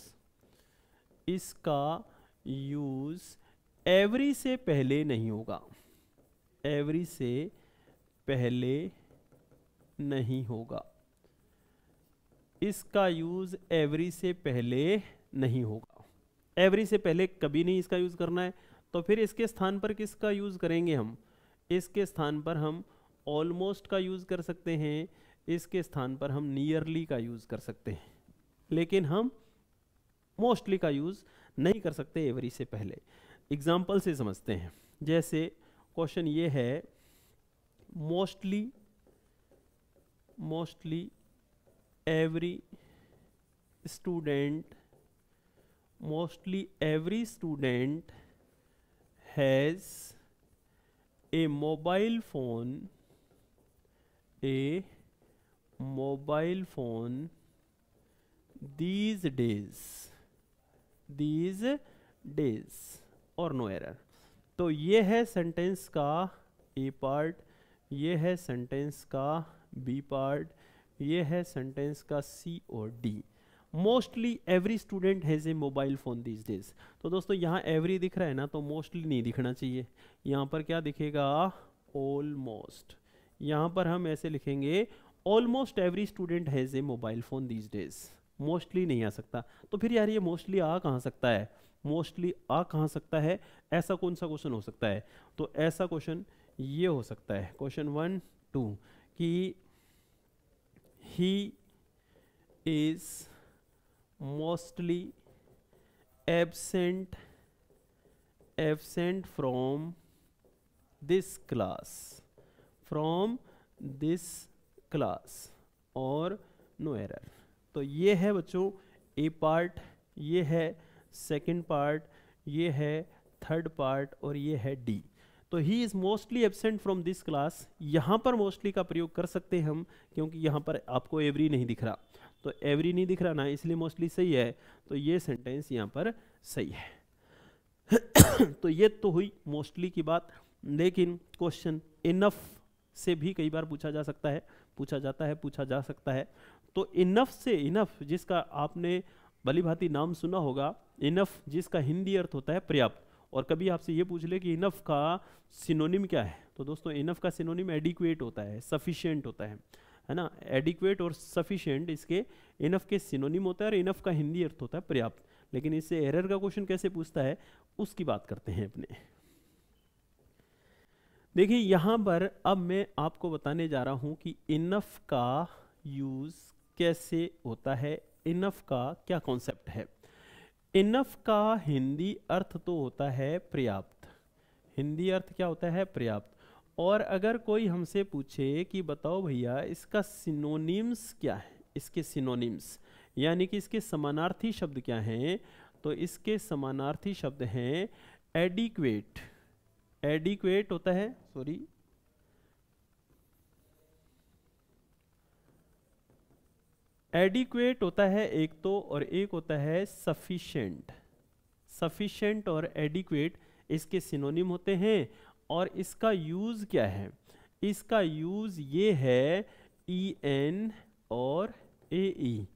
इसका यूज़ एवरी से पहले नहीं होगा एवरी से पहले नहीं होगा इसका यूज़ एवरी से पहले नहीं होगा एवरी से पहले कभी नहीं इसका यूज़ करना है तो फिर इसके स्थान पर किसका यूज़ करेंगे हम इसके स्थान पर हम ऑलमोस्ट का यूज़ कर सकते हैं इसके स्थान पर हम नियरली का यूज़ कर सकते हैं लेकिन हम मोस्टली का यूज़ नहीं कर सकते एवरी से पहले एग्जाम्पल से समझते हैं जैसे क्वेश्चन ये है mostly mostly every student mostly every student has a mobile phone a mobile phone these days these days और नो एरर तो ये है सेंटेंस का ए पार्ट ये है सेंटेंस का बी पार्ट ये है सेंटेंस का सी और D mostly every student has a mobile phone this days तो दोस्तों यहाँ एवरी दिख रहा है ना तो मोस्टली नहीं दिखना चाहिए यहाँ पर क्या दिखेगा ऑलमोस्ट यहाँ पर हम ऐसे लिखेंगे almost every student has a mobile phone this days mostly नहीं आ सकता तो फिर यार ये मोस्टली आ कहाँ सकता है मोस्टली आ कहाँ सकता है ऐसा कौन सा क्वेश्चन हो सकता है तो ऐसा क्वेश्चन ये हो सकता है क्वेश्चन वन टू कि he is mostly absent absent from this class from this class और नो एरर तो ये है बच्चों ए पार्ट ये है सेकेंड पार्ट ये है थर्ड पार्ट और ये है डी तो he is mostly absent from this class यहाँ पर मोस्टली का प्रयोग कर सकते हैं हम क्योंकि यहाँ पर आपको एवरी नहीं दिख रहा तो एवरी नहीं दिख रहा ना इसलिए मोस्टली सही है तो ये सेंटेंस यहाँ पर सही है तो ये तो हुई मोस्टली की बात लेकिन क्वेश्चन इनफ से भी कई बार पूछा जा सकता है पूछा जाता है पूछा जा सकता है तो इनफ से इनफ जिसका आपने भली भांति नाम सुना होगा इनफ जिसका हिंदी अर्थ होता है पर्याप्त और कभी आपसे ये पूछ ले कि इनफ का सिनोनिम क्या है तो दोस्तों इनफ का सिनोनिम एडिक्वेट होता है सफिशियंट होता है है ना एडिक्वेट और सफिशियंट इसके इनफ के सिनोनिम होता है और इनफ का हिंदी अर्थ होता है पर्याप्त लेकिन इससे एरर का क्वेश्चन कैसे पूछता है उसकी बात करते हैं अपने देखिए यहां पर अब मैं आपको बताने जा रहा हूं कि इनफ का यूज़ कैसे होता है इनफ का क्या कॉन्सेप्ट है इनफ का हिंदी अर्थ तो होता है पर्याप्त हिंदी अर्थ क्या होता है पर्याप्त और अगर कोई हमसे पूछे कि बताओ भैया इसका सिनोनिम्स क्या है इसके सिनोनिम्स यानी कि इसके समानार्थी शब्द क्या हैं तो इसके समानार्थी शब्द हैं एडिक्वेट एडिक्वेट होता है सॉरी एडिक्वेट होता है एक तो और एक होता है सफिशेंट सफिशेंट और एडिक्वेट इसके सिनोनिम होते हैं और इसका यूज़ क्या है इसका यूज़ ये है ई एन और ए ई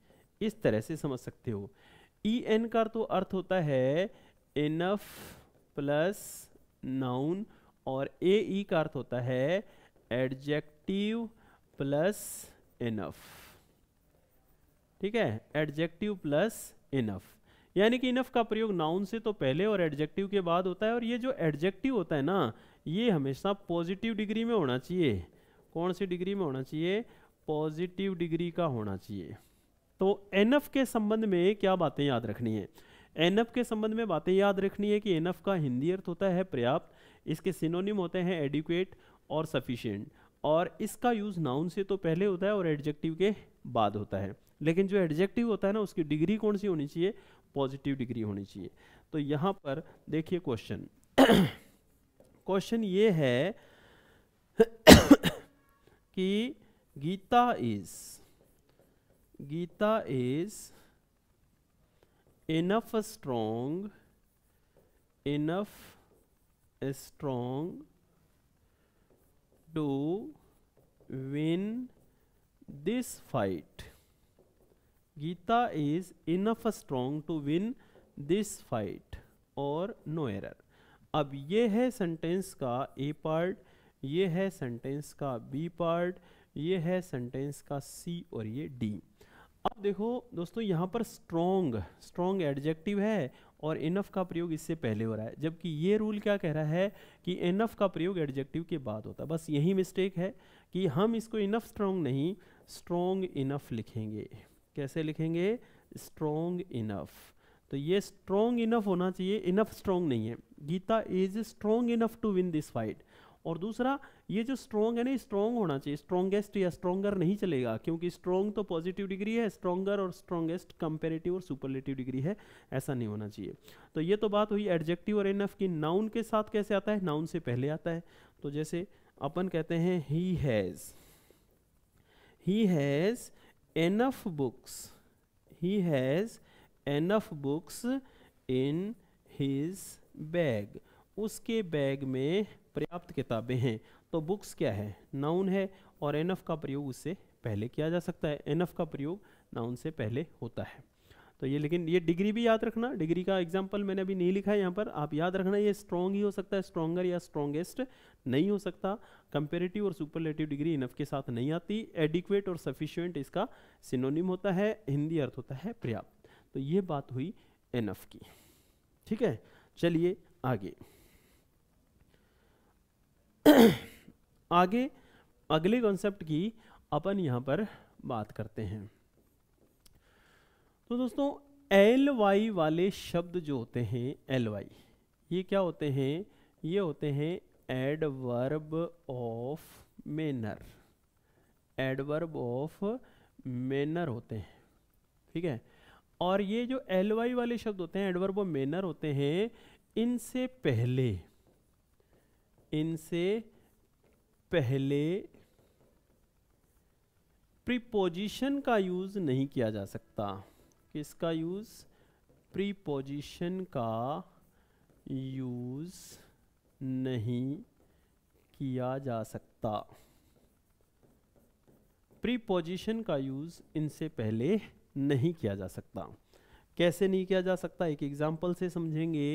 इस तरह से समझ सकते हो ई एन का तो अर्थ होता है एनफ प्लस नाउन और ए ई का अर्थ होता है एडजेक्टिव प्लस एनफ ठीक है एडजेक्टिव प्लस इनफ यानी कि इनफ का प्रयोग नाउन से तो पहले और एडजेक्टिव के बाद होता है और ये जो एडजेक्टिव होता है ना ये हमेशा पॉजिटिव डिग्री में होना चाहिए कौन सी डिग्री में होना चाहिए पॉजिटिव डिग्री का होना चाहिए तो एनएफ के संबंध में क्या बातें याद रखनी है एनएफ के संबंध में बातें याद रखनी है कि एनएफ का हिंदी अर्थ होता है पर्याप्त इसके सिनोनिम होते हैं एडिक्वेट और सफिशियंट और इसका यूज़ नाउन से तो पहले होता है और एडजेक्टिव के बाद होता है लेकिन जो एडजेक्टिव होता है ना उसकी डिग्री कौन सी होनी चाहिए पॉजिटिव डिग्री होनी चाहिए तो यहाँ पर देखिए क्वेश्चन क्वेश्चन ये है कि Geeta is Geeta is enough strong enough strong to win this fight geeta is enough strong to win this fight or no error अब ये है सेंटेंस का ए पार्ट ये है सेंटेंस का बी पार्ट ये है सेंटेंस का सी और ये डी अब देखो दोस्तों यहाँ पर स्ट्रोंग स्ट्रोंग एडजेक्टिव है और इनफ का प्रयोग इससे पहले हो रहा है जबकि ये रूल क्या कह रहा है कि इनफ का प्रयोग एडजेक्टिव के बाद होता है बस यही मिस्टेक है कि हम इसको इनफ स्ट्रोंग नहीं स्ट्रोंग इनफ लिखेंगे कैसे लिखेंगे स्ट्रोंग इनफ तो ये स्ट्रोंग इनफ होना चाहिए इनफ स्ट्रोंग नहीं है Geeta is strong enough to win this fight और दूसरा ये जो स्ट्रोंग है ना स्ट्रोंग होना चाहिए स्ट्रॉन्गेस्ट या स्ट्रोंगर नहीं चलेगा क्योंकि स्ट्रॉन्ग तो पॉजिटिव डिग्री है स्ट्रोंगर और स्ट्रॉन्गेस्ट कंपेरेटिव और सुपरलेटिव डिग्री है ऐसा नहीं होना चाहिए तो ये तो बात हुई एडजेक्टिव और इनफ की नाउन के साथ कैसे आता है नाउन से पहले आता है तो जैसे अपन कहते हैं he has he has enough books he has enough books in his bag उसके बैग में पर्याप्त किताबें हैं तो बुक्स क्या है नाउन है और एनफ का प्रयोग उससे पहले किया जा सकता है एनफ का प्रयोग नाउन से पहले होता है तो ये लेकिन ये डिग्री भी याद रखना डिग्री का एग्जाम्पल मैंने अभी नहीं लिखा है यहाँ पर आप याद रखना ये स्ट्रॉन्ग ही हो सकता है स्ट्रॉगर या स्ट्रॉन्गेस्ट नहीं हो सकता कंपेरेटिव और सुपरलेटिव डिग्री इनफ के साथ नहीं आती एडिक्वेट और सफिशियंट इसका सिनोनिम होता है हिंदी अर्थ होता है पर्याप्त तो ये बात हुई एनफ की ठीक है चलिए आगे आगे अगले कॉन्सेप्ट की अपन यहाँ पर बात करते हैं तो दोस्तों एल वाई वाले शब्द जो होते हैं एल वाई ये क्या होते हैं ये होते हैं adverb of manner adverb of manner होते हैं ठीक है और ये जो एल वाई वाले शब्द होते हैं एडवर्ब ऑफ मैनर होते हैं इनसे पहले इनसे पहले प्रिपोजिशन का यूज नहीं किया जा सकता किसका यूज प्रीपोजिशन का यूज नहीं किया जा सकता प्रीपोजिशन का यूज इनसे पहले नहीं किया जा सकता कैसे नहीं किया जा सकता एक एग्जाम्पल से समझेंगे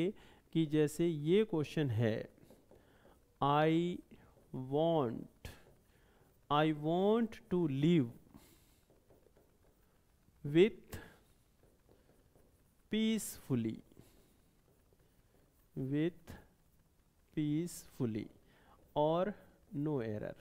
कि जैसे ये क्वेश्चन है I want I want to live with peacefully with peacefully और no error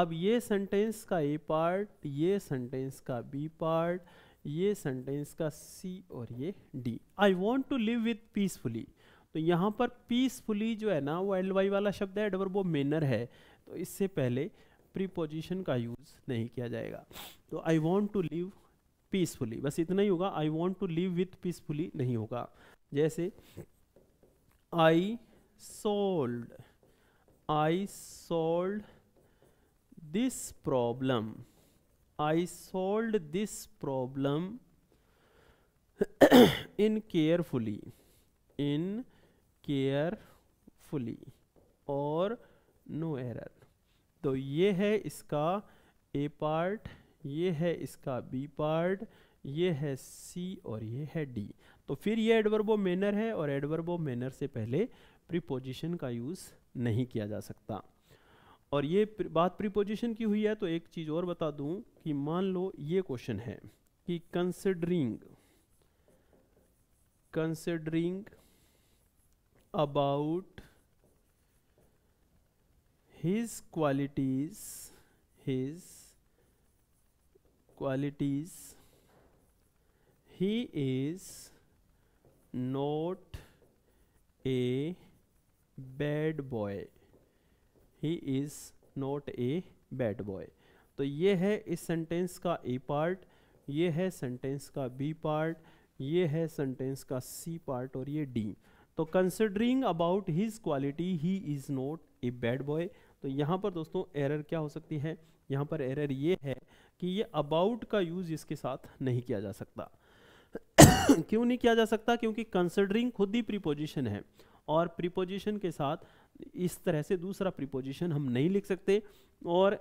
अब ये सेंटेंस का ए पार्ट ये सेंटेंस का बी पार्ट ये सेंटेंस का सी और ये D I want to live with peacefully तो यहाँ पर पीसफुली जो है ना वो एल वाई वाला शब्द है एडवर वो मेनर है तो इससे पहले प्रीपोजिशन का यूज़ नहीं किया जाएगा तो I want to live peacefully बस इतना ही होगा I want to live with peacefully नहीं होगा जैसे I solved I solved this problem I solved this problem in carefully in carefully और नो एरर तो ये है इसका ए पार्ट ये है इसका बी पार्ट ये है सी और ये है डी तो फिर ये एडवर्बो मैनर है और एडवर्बो मैनर से पहले प्रीपोजिशन का यूज़ नहीं किया जा सकता और ये बात प्रीपोजिशन की हुई है तो एक चीज़ और बता दूं कि मान लो ये क्वेश्चन है कि considering considering about his qualities his qualities he is not a bad boy he is not a bad boy तो ये है इस सेंटेंस का ए पार्ट ये है सेंटेंस का बी पार्ट ये है सेंटेंस का सी पार्ट और ये डी तो considering about his quality he is not a bad boy तो यहाँ पर दोस्तों एरर क्या हो सकती है यहाँ पर एरर ये है कि ये अबाउट का यूज इसके साथ नहीं किया जा सकता क्यों नहीं किया जा सकता क्योंकि कंसिडरिंग खुद ही प्रीपोजिशन है और प्रीपोजिशन के साथ इस तरह से दूसरा प्रीपोजिशन हम नहीं लिख सकते और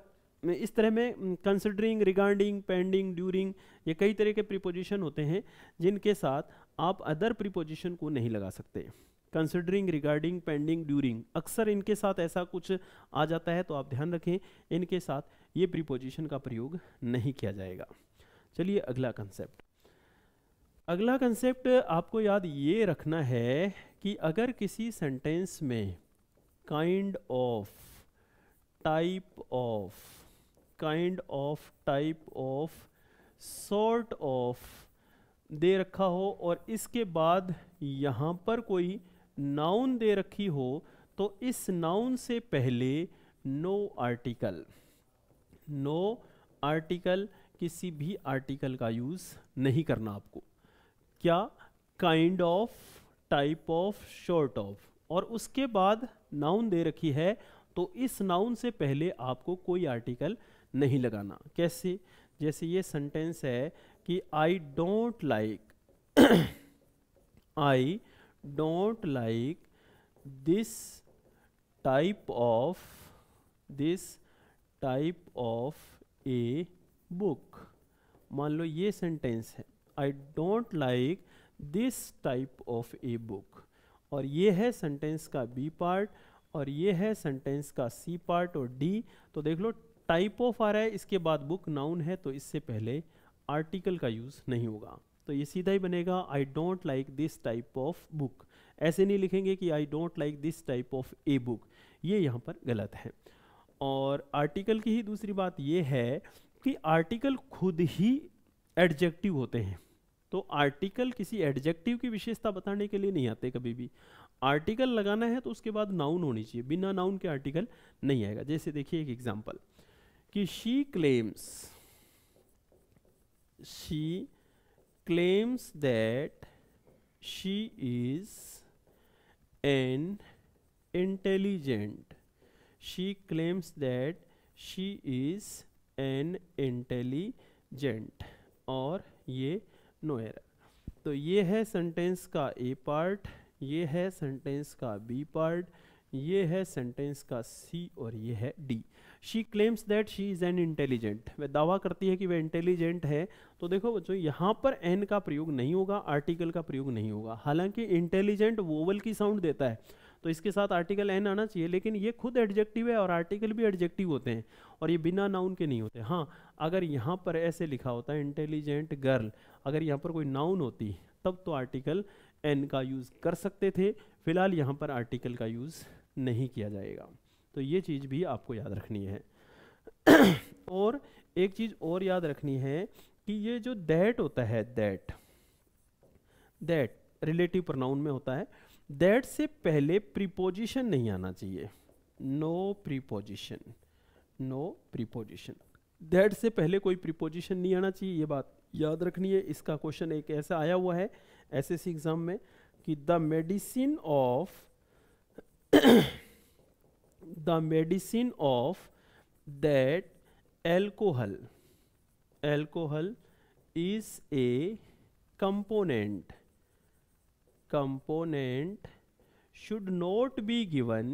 इस तरह में कंसिडरिंग रिगार्डिंग पेंडिंग ड्यूरिंग ये कई तरह के प्रीपोजिशन होते हैं जिनके साथ आप अदर प्रीपोजिशन को नहीं लगा सकते कंसिडरिंग रिगार्डिंग पेंडिंग ड्यूरिंग अक्सर इनके साथ ऐसा कुछ आ जाता है तो आप ध्यान रखें इनके साथ ये प्रीपोजिशन का प्रयोग नहीं किया जाएगा चलिए अगला कंसेप्ट अगला कंसेप्ट आपको याद ये रखना है कि अगर किसी सेंटेंस में kind of type of kind of type of sort of दे रखा हो और इसके बाद यहाँ पर कोई नाउन दे रखी हो तो इस नाउन से पहले नो आर्टिकल नो आर्टिकल किसी भी आर्टिकल का यूज़ नहीं करना आपको क्या kind of type of sort of और उसके बाद नाउन दे रखी है तो इस नाउन से पहले आपको कोई आर्टिकल नहीं लगाना कैसे जैसे ये सेंटेंस है कि I don't like I don't like this type of this type of a book मान लो ये सेंटेंस है I don't like this type of a book और ये है सेंटेंस का बी पार्ट और ये है सेंटेंस का सी पार्ट और डी तो देख लो टाइप ऑफ आ रहा है इसके बाद बुक नाउन है तो इससे पहले आर्टिकल का यूज़ नहीं होगा तो ये सीधा ही बनेगा I don't like this type of book ऐसे नहीं लिखेंगे कि I don't like this type of a book ये यहाँ पर गलत है और आर्टिकल की ही दूसरी बात ये है कि आर्टिकल खुद ही एडजेक्टिव होते हैं तो आर्टिकल किसी एडजेक्टिव की विशेषता बताने के लिए नहीं आते कभी भी आर्टिकल लगाना है तो उसके बाद नाउन होनी चाहिए बिना नाउन के आर्टिकल नहीं आएगा जैसे देखिए एक एग्जांपल कि she claims she claims that she is an intelligent she claims that she is an intelligent or ye no error तो ये है सेंटेंस का ए पार्ट ये है सेंटेंस का बी पार्ट ये है सेंटेंस का सी और ये है D she claims that she is an intelligent वह दावा करती है कि वह इंटेलिजेंट है तो देखो बच्चों यहाँ पर एन का प्रयोग नहीं होगा आर्टिकल का प्रयोग नहीं होगा हालांकि इंटेलिजेंट वोवल की साउंड देता है तो इसके साथ आर्टिकल एन आना चाहिए लेकिन ये खुद एडजेक्टिव है और आर्टिकल भी एडजेक्टिव होते हैं और ये बिना नाउन के नहीं होते हाँ अगर यहाँ पर ऐसे लिखा होता है इंटेलिजेंट गर्ल अगर यहाँ पर कोई नाउन होती तब तो आर्टिकल एन का यूज़ कर सकते थे फिलहाल यहाँ पर आर्टिकल का यूज़ नहीं किया जाएगा तो ये चीज़ भी आपको याद रखनी है और एक चीज़ और याद रखनी है कि ये जो दैट होता है दैट दैट रिलेटिव प्रोनाउन में होता है दैट से पहले प्रीपोजिशन नहीं आना चाहिए no preposition no preposition that से पहले कोई प्रीपोजिशन नहीं आना चाहिए ये बात याद रखनी है इसका क्वेश्चन एक ऐसा आया हुआ है एसएससी एग्जाम में कि the medicine of the medicine of that alcohol alcohol is a component component should not be given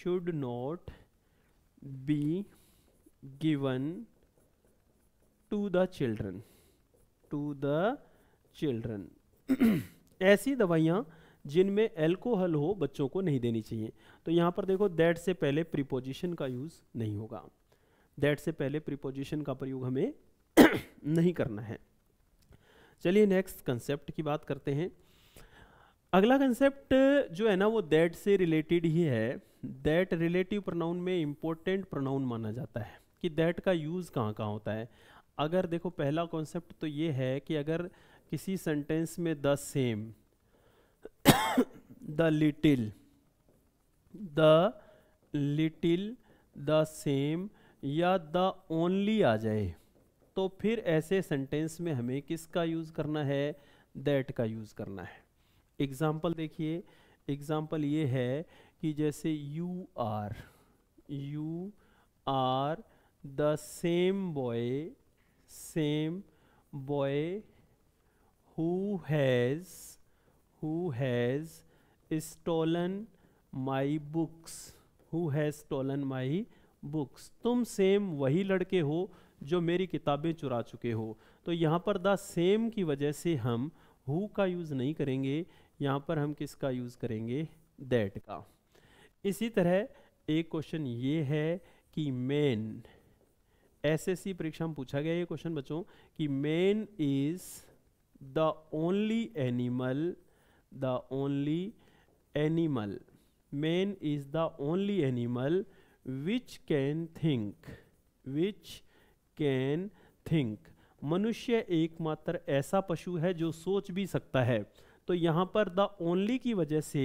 should not be given to the children to the children ऐसी दवाइयाँ जिनमें एल्कोहल हो बच्चों को नहीं देनी चाहिए तो यहाँ पर देखो दैट से पहले प्रीपोजिशन का यूज़ नहीं होगा दैट से पहले प्रीपोजिशन का प्रयोग हमें नहीं करना है चलिए नेक्स्ट कंसेप्ट की बात करते हैं अगला कंसेप्ट जो है ना वो दैट से रिलेटेड ही है दैट रिलेटिव प्रोनाउन में इम्पोर्टेंट प्रोनाउन माना जाता है कि दैट का यूज़ कहाँ कहाँ होता है अगर देखो पहला कॉन्सेप्ट तो ये है कि अगर किसी सेंटेंस में the same the little the little the same या द ओनली आ जाए तो फिर ऐसे सेंटेंस में हमें किसका यूज़ करना है दैट का यूज़ करना है एग्ज़ाम्पल देखिए एग्ज़ाम्पल ये है कि जैसे you are you are the same boy same boy who has who has stolen my books who has stolen my books तुम सेम वही लड़के हो जो मेरी किताबें चुरा चुके हो तो यहाँ पर द सेम की वजह से हम हु का यूज़ नहीं करेंगे यहाँ पर हम किसका यूज़ करेंगे दैट का इसी तरह एक क्वेश्चन ये है कि मैन एसएससी परीक्षा में पूछा गया ये क्वेश्चन बच्चों कि man is the only animal the only animal man is the only animal which can think which can think मनुष्य एकमात्र ऐसा पशु है जो सोच भी सकता है तो यहाँ पर द ओनली की वजह से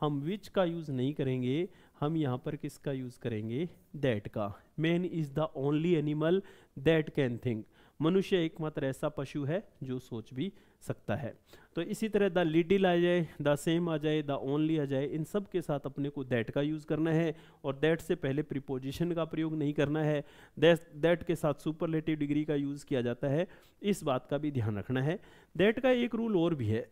हम विच का यूज़ नहीं करेंगे हम यहाँ पर किसका यूज़ करेंगे दैट का man is the only animal that can think मनुष्य एकमात्र ऐसा पशु है जो सोच भी सकता है तो इसी तरह द लिडिल आ जाए द सेम आ जाए द ओनली आ जाए इन सब के साथ अपने को दैट का यूज़ करना है और दैट से पहले प्रिपोजिशन का प्रयोग नहीं करना है दैट दैट के साथ सुपरलेटिव डिग्री का यूज़ किया जाता है इस बात का भी ध्यान रखना है दैट का एक रूल और भी है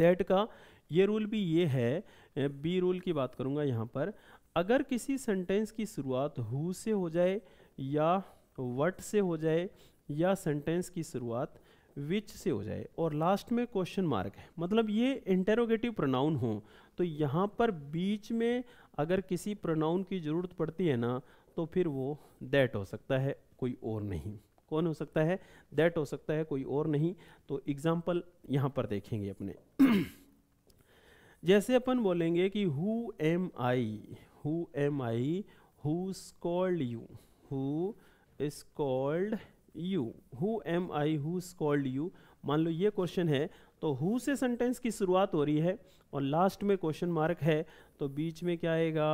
दैट का ये रूल भी ये है बी रूल की बात करूँगा यहाँ पर अगर किसी सेंटेंस की शुरुआत हु से हो जाए या वट से हो जाए या सेंटेंस की शुरुआत विच से हो जाए और लास्ट में क्वेश्चन मार्क है मतलब ये इंटेरोगेटिव प्रोनाउन हो तो यहाँ पर बीच में अगर किसी प्रोनाउन की ज़रूरत पड़ती है ना तो फिर वो दैट हो सकता है कोई और नहीं कौन हो सकता है दैट हो सकता है कोई और नहीं तो एग्जाम्पल यहाँ पर देखेंगे अपने जैसे अपन बोलेंगे कि who am I who am I who you who is called you who am I who called you मान लो ये क्वेश्चन है तो हु से सेंटेंस की शुरुआत हो रही है और लास्ट में क्वेश्चन मार्क है तो बीच में क्या आएगा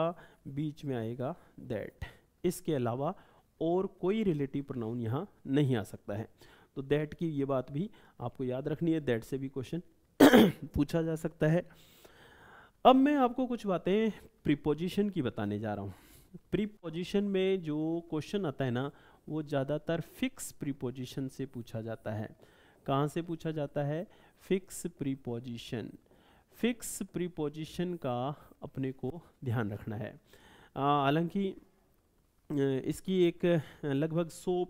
बीच में आएगा दैट इसके अलावा और कोई रिलेटिव प्रोनाउन यहाँ नहीं आ सकता है तो दैट की ये बात भी आपको याद रखनी है दैट से भी क्वेश्चन पूछा जा सकता है अब मैं आपको कुछ बातें प्रीपोजिशन की बताने जा रहा हूँ प्रीपोजिशन में जो क्वेश्चन आता है ना वो ज़्यादातर फिक्स प्रीपोजिशन से पूछा जाता है कहाँ से पूछा जाता है फिक्स प्रीपोजिशन फिक्स प्रीपोजिशन का अपने को ध्यान रखना है हालांकि इसकी एक लगभग सो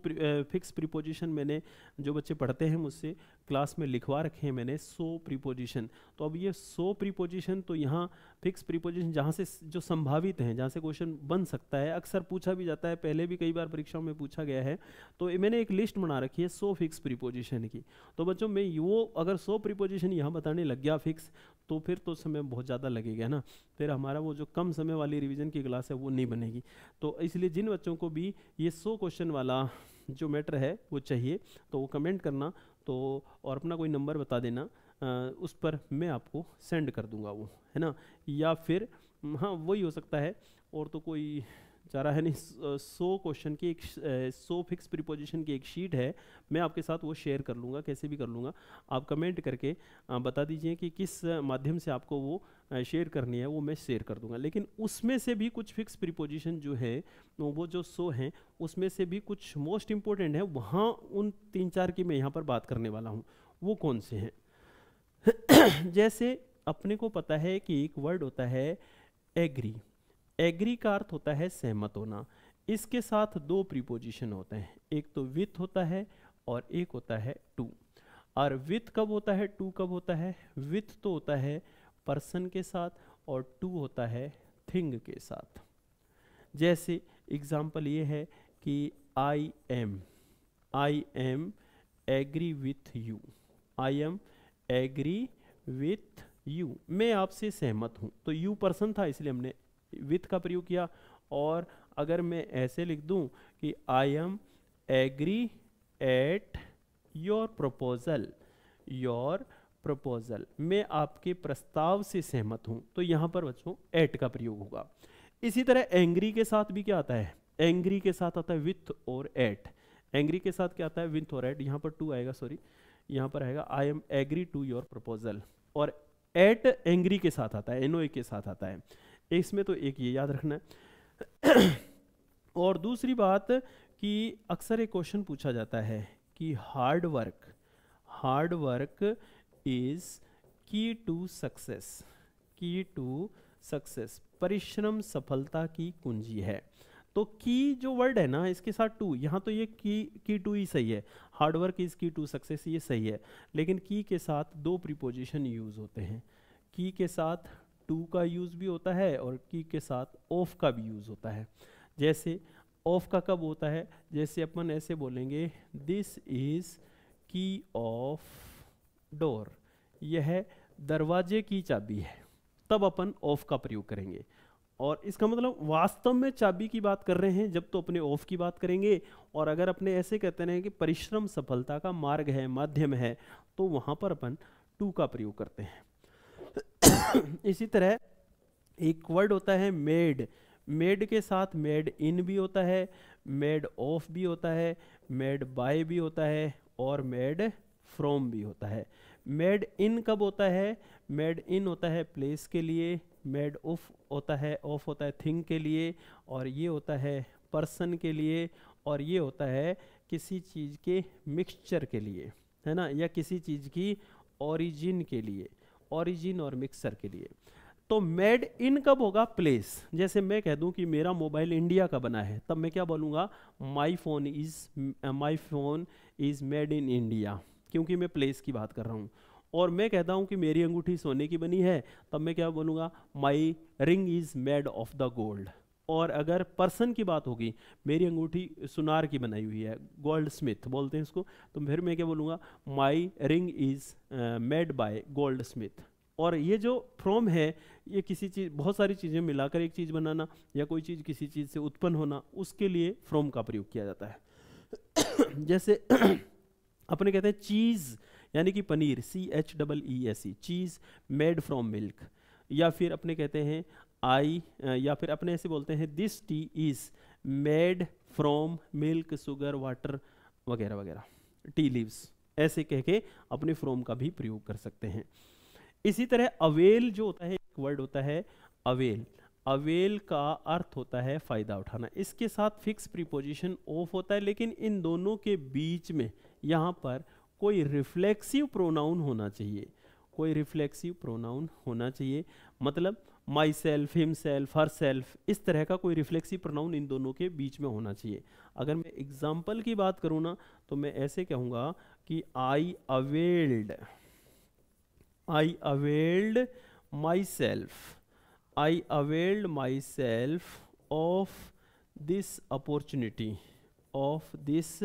फिक्स प्रीपोजिशन मैंने जो बच्चे पढ़ते हैं मुझसे क्लास में लिखवा रखे हैं मैंने सो प्रीपोजिशन तो अब ये सो प्रीपोजिशन तो यहाँ फिक्स प्रीपोजिशन जहाँ से जो संभावित हैं जहाँ से क्वेश्चन बन सकता है अक्सर पूछा भी जाता है पहले भी कई बार परीक्षाओं में पूछा गया है तो मैंने एक लिस्ट बना रखी है सौ फिक्स प्रीपोजिशन की तो बच्चों में वो अगर सौ प्रीपोजिशन यहाँ बताने लग गया फिक्स तो फिर तो समय बहुत ज़्यादा लगेगा ना फिर हमारा वो जो कम समय वाली रिविज़न की क्लास है वो नहीं बनेगी तो इसलिए जिन बच्चों को भी ये सौ क्वेश्चन वाला जो मैटर है वो चाहिए तो वो कमेंट करना तो और अपना कोई नंबर बता देना आ, उस पर मैं आपको सेंड कर दूंगा वो है ना या फिर हाँ वही हो सकता है और तो कोई चारा है नहीं सो क्वेश्चन की एक सो फिक्स प्रीपोजिशन की एक शीट है मैं आपके साथ वो शेयर कर लूँगा कैसे भी कर लूँगा आप कमेंट करके बता दीजिए कि किस माध्यम से आपको वो शेयर करनी है वो मैं शेयर कर दूँगा लेकिन उसमें से भी कुछ फिक्स प्रीपोजिशन जो है वो जो सो हैं उसमें से भी कुछ मोस्ट इम्पोर्टेंट है वहाँ उन तीन चार की मैं यहाँ पर बात करने वाला हूँ वो कौन से हैं जैसे अपने को पता है कि एक वर्ड होता है एग्री एग्री का अर्थ होता है सहमत होना इसके साथ दो प्रीपोजिशन होते हैं एक तो विथ होता है और एक होता है टू और विथ कब होता है टू कब होता है विथ तो होता है पर्सन के साथ और टू होता है थिंग के साथ जैसे एग्जाम्पल ये है कि I am I am agree with you I am agree with you मैं आपसे सहमत हूँ तो यू पर्सन था इसलिए हमने विथ का प्रयोग किया और अगर मैं ऐसे लिख दूं कि I am agree at your proposal your proposal मैं आपके प्रस्ताव से सहमत हूं तो यहां पर बच्चों एट का प्रयोग होगा इसी तरह एंग्री के साथ भी क्या आता है एंग्री के साथ आता है विथ और एट एंग्री के साथ क्या आता है विथ और एट यहां पर टू आएगा सॉरी यहां पर आएगा I am agree to your proposal और एट एंग्री के साथ आता है एनओए के साथ आता है इसमें तो एक ये याद रखना है और दूसरी बात कि अक्सर एक क्वेश्चन पूछा जाता है कि hard work hard work is key to success key to success परिश्रम सफलता की कुंजी है तो की जो वर्ड है ना इसके साथ टू यहाँ तो ये की की टू ही सही है hard work is key to success ये सही है लेकिन की के साथ दो प्रीपोजिशन यूज होते हैं की के साथ टू का यूज़ भी होता है और की के साथ ऑफ का भी यूज़ होता है जैसे ऑफ का कब होता है जैसे अपन ऐसे बोलेंगे this is key of door यह दरवाजे की चाबी है तब अपन ऑफ का प्रयोग करेंगे और इसका मतलब वास्तव में चाबी की बात कर रहे हैं जब तो अपने ऑफ की बात करेंगे और अगर अपने ऐसे कहते रहे कि परिश्रम सफलता का मार्ग है माध्यम है तो वहाँ पर अपन टू का प्रयोग करते हैं इसी तरह एक वर्ड होता है मेड मेड के साथ मेड इन भी होता है मेड ऑफ भी होता है मेड बाय भी होता है और मेड फ्रॉम भी होता है मेड इन कब होता है मेड इन होता है प्लेस के लिए मेड ऑफ होता है ऑफ होता है थिंग के लिए और ये होता है पर्सन के लिए और ये होता है किसी चीज़ के मिक्सचर के लिए है ना या किसी चीज़ की ओरिजिन के लिए ऑरिजिन और मिक्सर के लिए तो मेड इन कब होगा प्लेस जैसे मैं कह दूं कि मेरा मोबाइल इंडिया का बना है तब मैं क्या बोलूँगा my phone is my phone is made in India क्योंकि मैं प्लेस की बात कर रहा हूँ और मैं कहता हूँ कि मेरी अंगूठी सोने की बनी है तब मैं क्या बोलूँगा my ring is made of the gold और अगर पर्सन की बात होगी मेरी अंगूठी सुनार की बनाई हुई है गोल्ड स्मिथ बोलते हैं इसको तो फिर मैं क्या बोलूँगा my ring is made by goldsmith और ये जो फ्रॉम है ये किसी चीज़ बहुत सारी चीज़ें मिलाकर एक चीज़ बनाना या कोई चीज़ किसी चीज़ से उत्पन्न होना उसके लिए फ्रॉम का प्रयोग किया जाता है जैसे अपने कहते हैं चीज़ यानी कि paneer C H double E S C cheese made from milk या फिर अपने कहते हैं आई या फिर अपने ऐसे बोलते हैं this tea is made from milk sugar water वगैरह वगैरह टी लीव्स ऐसे कह के अपने फ्रॉम का भी प्रयोग कर सकते हैं इसी तरह अवेल जो होता है एक वर्ड होता है अवेल अवेल का अर्थ होता है फ़ायदा उठाना इसके साथ फिक्स प्रीपोजिशन ऑफ होता है लेकिन इन दोनों के बीच में यहाँ पर कोई रिफ्लेक्सिव प्रोनाउन होना चाहिए कोई रिफ्लेक्सिव प्रोनाउन होना चाहिए मतलब myself himself herself इस तरह का कोई रिफ्लेक्सिव प्रोनाउन इन दोनों के बीच में होना चाहिए अगर मैं एग्जाम्पल की बात करूँ ना तो मैं ऐसे कहूँगा कि I availed I availed myself I availed myself of this opportunity of this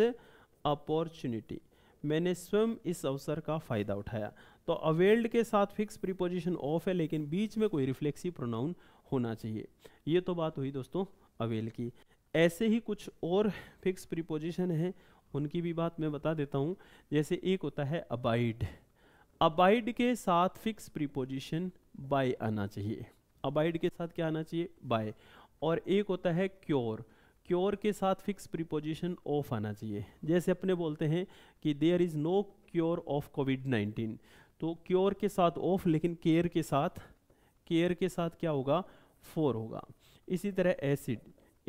opportunity मैंने स्वयं इस अवसर का फ़ायदा उठाया तो अवेल्ड के साथ फिक्स प्रीपोजिशन ऑफ है लेकिन बीच में कोई रिफ्लेक्सिव प्रोनाउन होना चाहिए ये तो बात हुई दोस्तों अवेल की ऐसे ही कुछ और फिक्स प्रीपोजिशन है उनकी भी बात मैं बता देता हूँ जैसे एक होता है अबाइड अबाइड के साथ फिक्स प्रीपोजिशन बाय आना चाहिए अबाइड के साथ क्या आना चाहिए बाय और एक होता है क्योर क्योर के साथ फिक्स प्रीपोजिशन ऑफ आना चाहिए जैसे अपने बोलते हैं कि there is no cure of COVID nineteen तो क्योर के साथ ऑफ लेकिन केयर के साथ केयर के साथ क्या होगा फोर होगा इसी तरह accede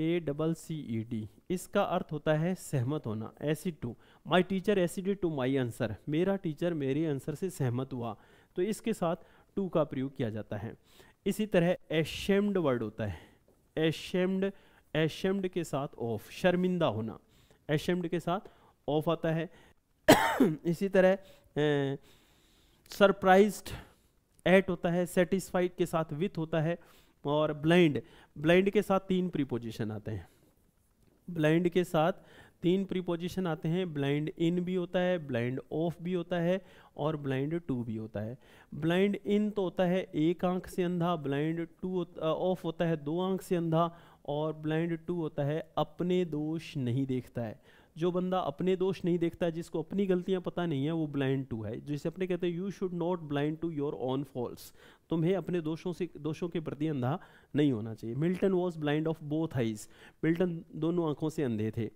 A double C E D इसका अर्थ होता है सहमत होना accede to my teacher accede to my answer मेरा टीचर मेरे आंसर से सहमत हुआ तो इसके साथ टू का प्रयोग किया जाता है इसी तरह एशेम्ड वर्ड होता है एशेम्ड एशेम्ड के साथ ऑफ शर्मिंदा होना एशेम्ड के साथ ऑफ आता है इसी तरह ए, सरप्राइज्ड एट होता है सेटिस्फाइड के साथ विथ होता है और ब्लाइंड ब्लाइंड के साथ तीन प्रीपोजिशन आते हैं ब्लाइंड के साथ तीन प्रीपोजिशन आते हैं ब्लाइंड इन भी होता है ब्लाइंड ऑफ भी होता है और ब्लाइंड टू भी होता है ब्लाइंड इन तो होता है एक आंख से अंधा ब्लाइंड टू ऑफ होता है दो आंख से अंधा और ब्लाइंड टू होता है अपने दोष नहीं देखता है जो बंदा अपने दोष नहीं देखता जिसको अपनी गलतियां पता नहीं है वो ब्लाइंड टू है जिसे अपने कहते हैं you should not blind to your own faults तुम्हें अपने दोषों से दोषों के प्रति अंधा नहीं होना चाहिए Milton was blind of both his Milton दोनों आंखों से अंधे थे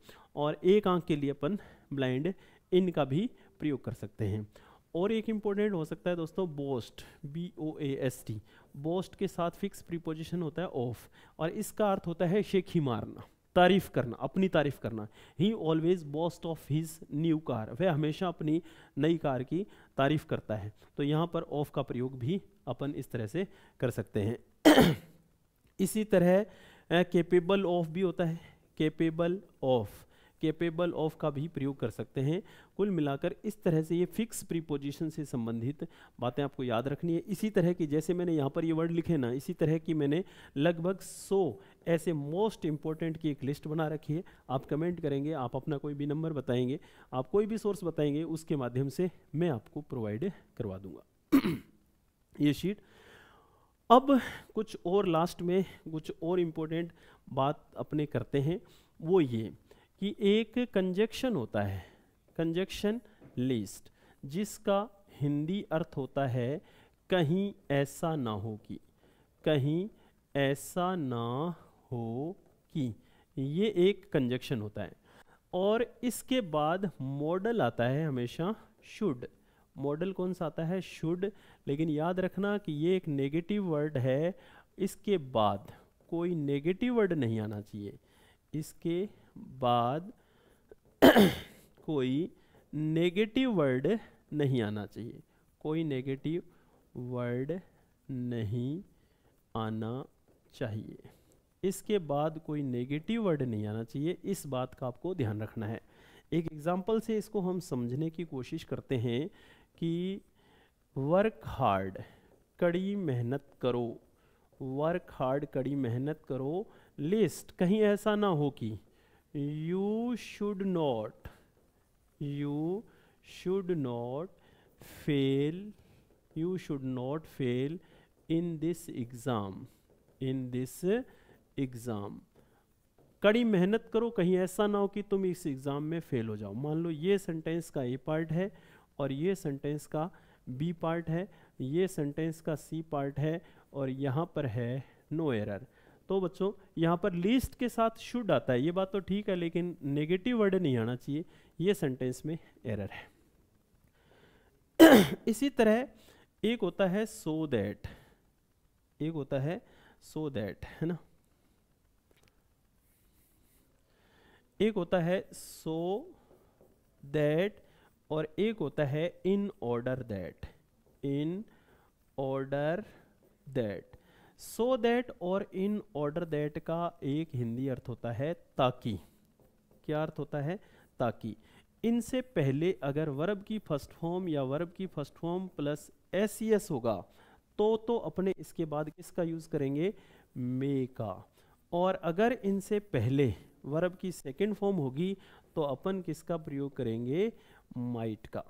और एक आंख के लिए अपन ब्लाइंड इन का भी प्रयोग कर सकते हैं और एक इम्पोर्टेंट हो सकता है दोस्तों boast B O A S T boast के साथ फिक्स प्रीपोजिशन होता है ऑफ और इसका अर्थ होता है शेखी मारना तारीफ करना अपनी तारीफ करना ही always boast of his new car वह हमेशा अपनी नई कार की तारीफ करता है तो यहाँ पर ऑफ का प्रयोग भी अपन इस तरह से कर सकते हैं इसी तरह केपेबल ऑफ भी होता है केपेबल ऑफ केपेबल ऑफ का भी प्रयोग कर सकते हैं कुल मिलाकर इस तरह से ये फिक्स प्रीपोजिशन से संबंधित बातें आपको याद रखनी है इसी तरह की जैसे मैंने यहाँ पर ये वर्ड लिखे ना इसी तरह की मैंने लगभग सौ ऐसे मोस्ट इंपॉर्टेंट की एक लिस्ट बना रखी है आप कमेंट करेंगे आप अपना कोई भी नंबर बताएंगे आप कोई भी सोर्स बताएंगे उसके माध्यम से मैं आपको प्रोवाइड करवा दूंगा ये शीट अब कुछ और लास्ट में कुछ और इम्पोर्टेंट बात अपने करते हैं वो ये कि एक कंजक्शन होता है कंजक्शन लिस्ट जिसका हिंदी अर्थ होता है कहीं ऐसा ना हो कि कहीं ऐसा ना हो कि ये एक कंजक्शन होता है और इसके बाद मॉडल आता है हमेशा शुड मॉडल कौन सा आता है शुड लेकिन याद रखना कि ये एक नेगेटिव वर्ड है इसके बाद कोई नेगेटिव वर्ड नहीं आना चाहिए इसके बाद कोई नेगेटिव वर्ड नहीं आना चाहिए कोई नेगेटिव वर्ड नहीं आना चाहिए इसके बाद कोई नेगेटिव वर्ड नहीं आना चाहिए इस बात का आपको ध्यान रखना है एक एग्जाम्पल से इसको हम समझने की कोशिश करते हैं कि वर्क हार्ड कड़ी मेहनत करो वर्क हार्ड कड़ी मेहनत करो लिस्ट कहीं ऐसा ना हो कि you should not you should not fail you should not fail in this exam in this exam कड़ी मेहनत करो कहीं ऐसा ना हो कि तुम इस एग्ज़ाम में फेल हो जाओ मान लो ये सेंटेंस का ए पार्ट है और ये सेंटेंस का बी पार्ट है ये सेंटेंस का सी पार्ट है और यहाँ पर है नो एरर तो बच्चों यहाँ पर लिस्ट के साथ शुड आता है ये बात तो ठीक है लेकिन नेगेटिव वर्ड नहीं आना चाहिए ये सेंटेंस में एरर है इसी तरह एक होता है सो so दैट एक होता है सो so दैट है ना एक होता है सो दैट और एक होता है in order that in order that so that और इन ऑर्डर दैट का एक हिंदी अर्थ होता है ताकि क्या अर्थ होता है ताकि इनसे पहले अगर वर्ब की फर्स्ट फॉर्म या वर्ब की first form plus S S होगा तो तो अपने इसके बाद किसका यूज़ करेंगे मे का और अगर इनसे पहले वर्ब की सेकेंड फॉर्म होगी तो अपन किसका प्रयोग करेंगे माइट का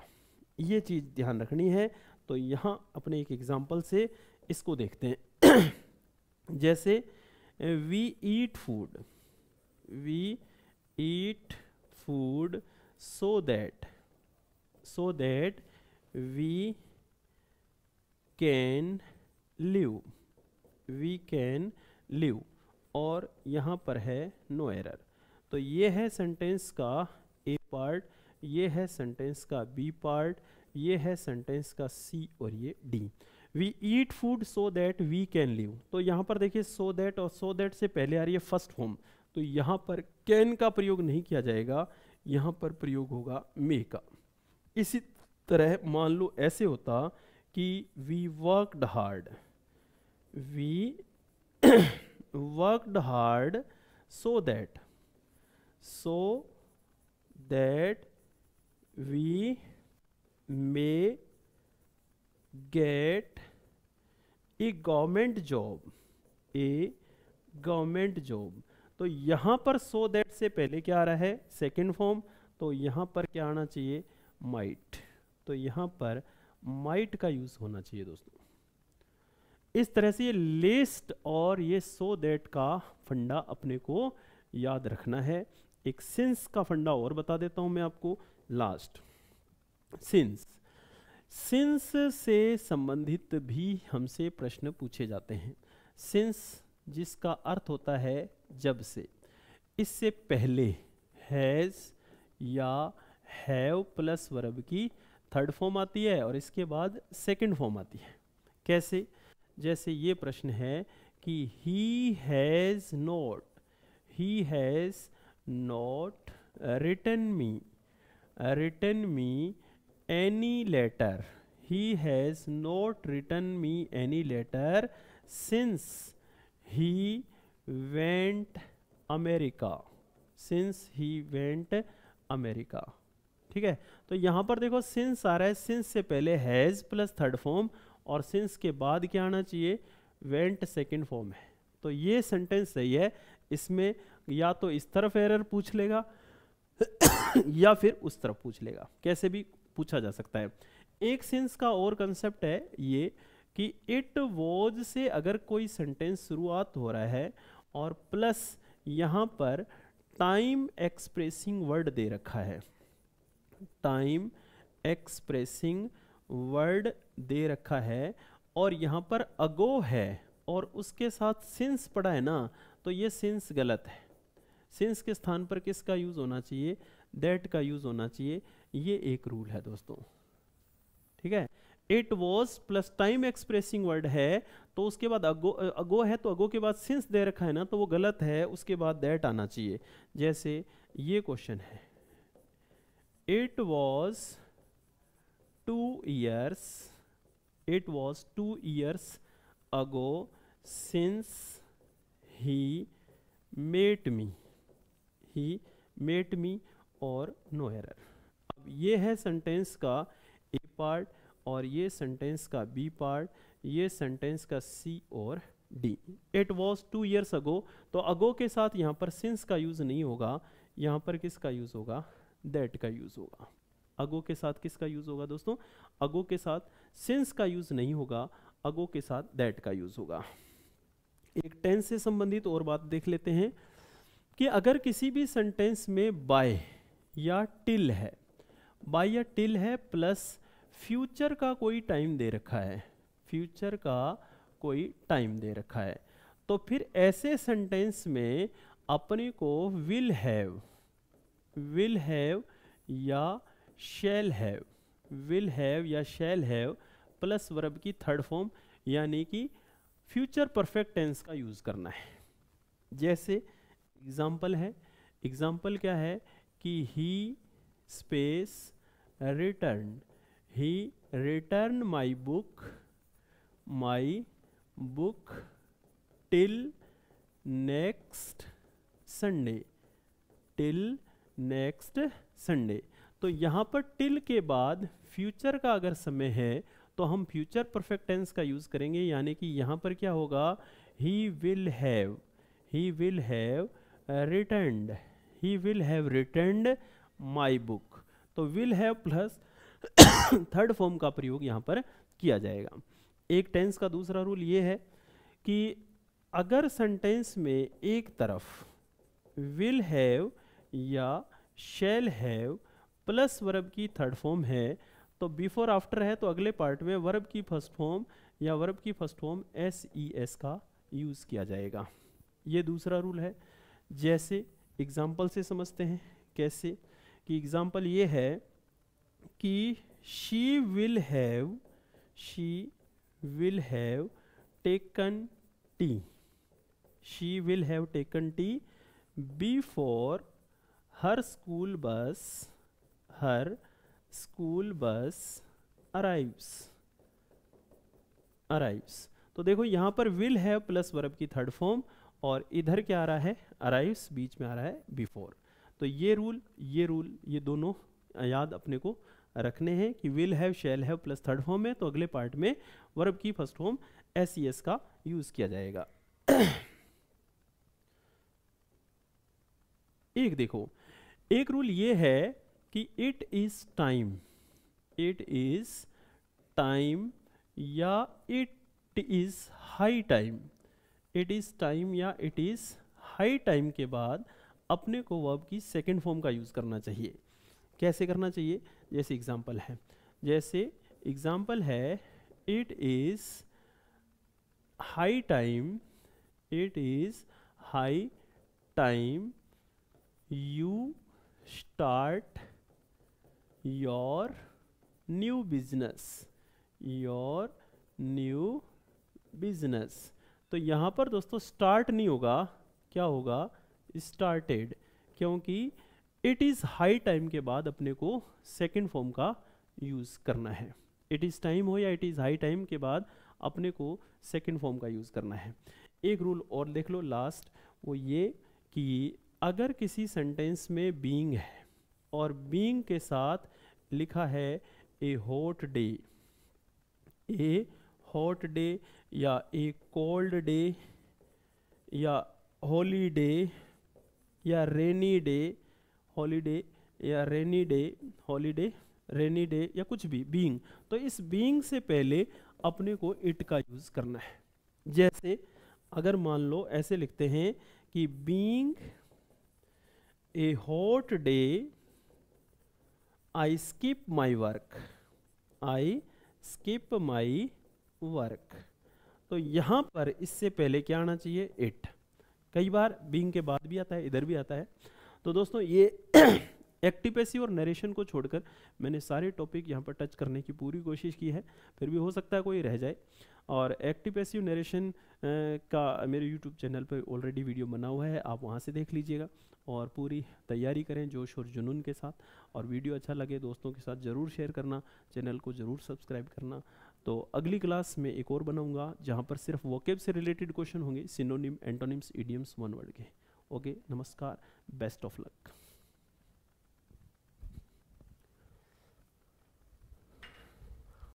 ये चीज़ ध्यान रखनी है तो यहाँ अपने एक एग्जाम्पल से इसको देखते हैं जैसे we eat food we eat food so that so that we can live we can live और यहाँ पर है नो एरर तो ये है सेंटेंस का ए पार्ट ये है सेंटेंस का बी पार्ट ये है सेंटेंस का सी और ये D we eat food so that we can live तो यहाँ पर देखिए सो दैट और सो दैट से पहले आ रही है फर्स्ट होम तो यहाँ पर कैन का प्रयोग नहीं किया जाएगा यहाँ पर प्रयोग होगा मे का इसी तरह मान लो ऐसे होता कि we worked hard we worked hard so that so that we may get a government job a government job तो यहाँ पर so that से पहले क्या आ रहा है second form तो यहाँ पर क्या आना चाहिए might तो यहाँ पर might का use होना चाहिए दोस्तों इस तरह से ये लिस्ट और ये सो so दैट का फंडा अपने को याद रखना है एक सिंस का फंडा और बता देता हूं मैं आपको लास्ट सिंस सिंस से संबंधित भी हमसे प्रश्न पूछे जाते हैं सिंस जिसका अर्थ होता है जब से इससे पहले हैज़ या हैव प्लस वर्ब की थर्ड फॉर्म आती है और इसके बाद सेकंड फॉर्म आती है कैसे जैसे ये प्रश्न है कि he has not he has not return me return me any letter he has not return me any letter since he went America since he went America ठीक है तो यहां पर देखो सिंस आ रहा है सिंस से पहले हैज़ प्लस थर्ड फॉर्म और सिंस के बाद क्या आना चाहिए वेंट सेकेंड फॉर्म है तो ये सेंटेंस सही है इसमें या तो इस तरफ एरर पूछ लेगा या फिर उस तरफ पूछ लेगा कैसे भी पूछा जा सकता है एक सेंस का और कंसेप्ट है ये कि इट वॉज से अगर कोई सेंटेंस शुरुआत हो रहा है और प्लस यहाँ पर टाइम एक्सप्रेसिंग वर्ड दे रखा है टाइम एक्सप्रेसिंग वर्ड दे रखा है और यहाँ पर अगो है और उसके साथ सिंस पड़ा है ना तो ये सिंस गलत है सिंस के स्थान पर किसका यूज़ होना चाहिए दैट का यूज़ होना चाहिए ये एक रूल है दोस्तों ठीक है it was plus time expressing word है तो उसके बाद अगो अगो है तो अगो के बाद सिंस दे रखा है ना तो वो गलत है उसके बाद दैट आना चाहिए जैसे ये क्वेश्चन है it was two years it was two years ago since he met me he met me और नो एरर अब ये है सेंटेंस का ए पार्ट और ये सेंटेंस का बी पार्ट ये सेंटेंस का सी और D it was two years ago तो अगो के साथ यहाँ पर सिंस का यूज़ नहीं होगा यहाँ पर किसका यूज़ होगा दैट का यूज़ होगा अगो के साथ किसका यूज होगा दोस्तों अगो के साथ सिंस का यूज नहीं होगा अगो के साथ दैट का यूज होगा एक टेंस से संबंधित और बात देख लेते हैं कि अगर किसी भी सेंटेंस में बाय या टिल है बाय या टिल है प्लस फ्यूचर का कोई टाइम दे रखा है फ्यूचर का कोई टाइम दे रखा है तो फिर ऐसे सेंटेंस में अपने को विल हैव विल हैव या शेल हैव विल हैव या शेल हैव प्लस वर्ब की थर्ड फॉर्म यानी कि फ्यूचर परफेक्ट टेंस का यूज़ करना है जैसे एग्जाम्पल है एग्जाम्पल क्या है कि he space return he return my book my book till next Sunday till next Sunday तो यहाँ पर टिल के बाद फ्यूचर का अगर समय है तो हम फ्यूचर परफेक्ट टेंस का यूज़ करेंगे यानी कि यहाँ पर क्या होगा he will have he will have returned he will have returned my book तो will have plus third form का प्रयोग यहाँ पर किया जाएगा एक टेंस का दूसरा रूल ये है कि अगर सेंटेंस में एक तरफ विल हैव या शेल हैव प्लस वर्ब की थर्ड फॉर्म है तो बिफोर आफ्टर है तो अगले पार्ट में वर्ब की फर्स्ट फॉर्म या वर्ब की first form S E S का यूज़ किया जाएगा ये दूसरा रूल है जैसे एग्जाम्पल से समझते हैं कैसे कि एग्जाम्पल ये है कि she will have she will have taken tea she will have taken tea before her school bus her school bus arrives arrives तो देखो यहां पर will है प्लस verb की थर्ड फॉर्म और इधर क्या आ रहा है arrives बीच में आ रहा है before तो ये रूल ये रूल ये दोनों याद अपने को रखने हैं कि will have shall have plus third form है तो अगले पार्ट में वर्ब की फर्स्ट फॉर्म एस एस का यूज़ किया जाएगा एक देखो एक रूल ये है कि it is time it is time या it is high time it is time या इट इज़ हाई टाइम के बाद अपने को वर्ब की सेकेंड फॉर्म का यूज़ करना चाहिए कैसे करना चाहिए जैसे एग्जाम्पल है जैसे एग्जाम्पल है it is high time it is high time you start your new business your new business तो यहाँ पर दोस्तों start नहीं होगा क्या होगा started क्योंकि it is high time के बाद अपने को second form का use करना है it is time हो या it is high time के बाद अपने को second form का use करना है एक रूल और देख लो लास्ट वो ये कि अगर किसी सेंटेंस में बीइंग है और बीइंग के साथ लिखा है a hot day a hot day या ए कोल्ड डे या हॉलीडे या रेनी डे हॉलीडे या rainy day holiday rainy day या कुछ भी बींग तो इस बींग से पहले अपने को इट का यूज़ करना है जैसे अगर मान लो ऐसे लिखते हैं कि being a hot day I skip my work I skip my work तो यहाँ पर इससे पहले क्या आना चाहिए इट कई बार बींग के बाद भी आता है इधर भी आता है तो दोस्तों ये एक्टिव पैसिव और नरेशन को छोड़कर मैंने सारे टॉपिक यहाँ पर टच करने की पूरी कोशिश की है फिर भी हो सकता है कोई रह जाए और एक्टिव पैसिव नरेशन का मेरे यूट्यूब चैनल पर ऑलरेडी वीडियो बना हुआ है आप वहाँ से देख लीजिएगा और पूरी तैयारी करें जोश और जुनून के साथ और वीडियो अच्छा लगे दोस्तों के साथ ज़रूर शेयर करना चैनल को ज़रूर सब्सक्राइब करना तो अगली क्लास में एक और बनाऊंगा जहाँ पर सिर्फ वॉकेब से रिलेटेड क्वेश्चन होंगे synonym antonyms idioms one word के ओके नमस्कार बेस्ट ऑफ लक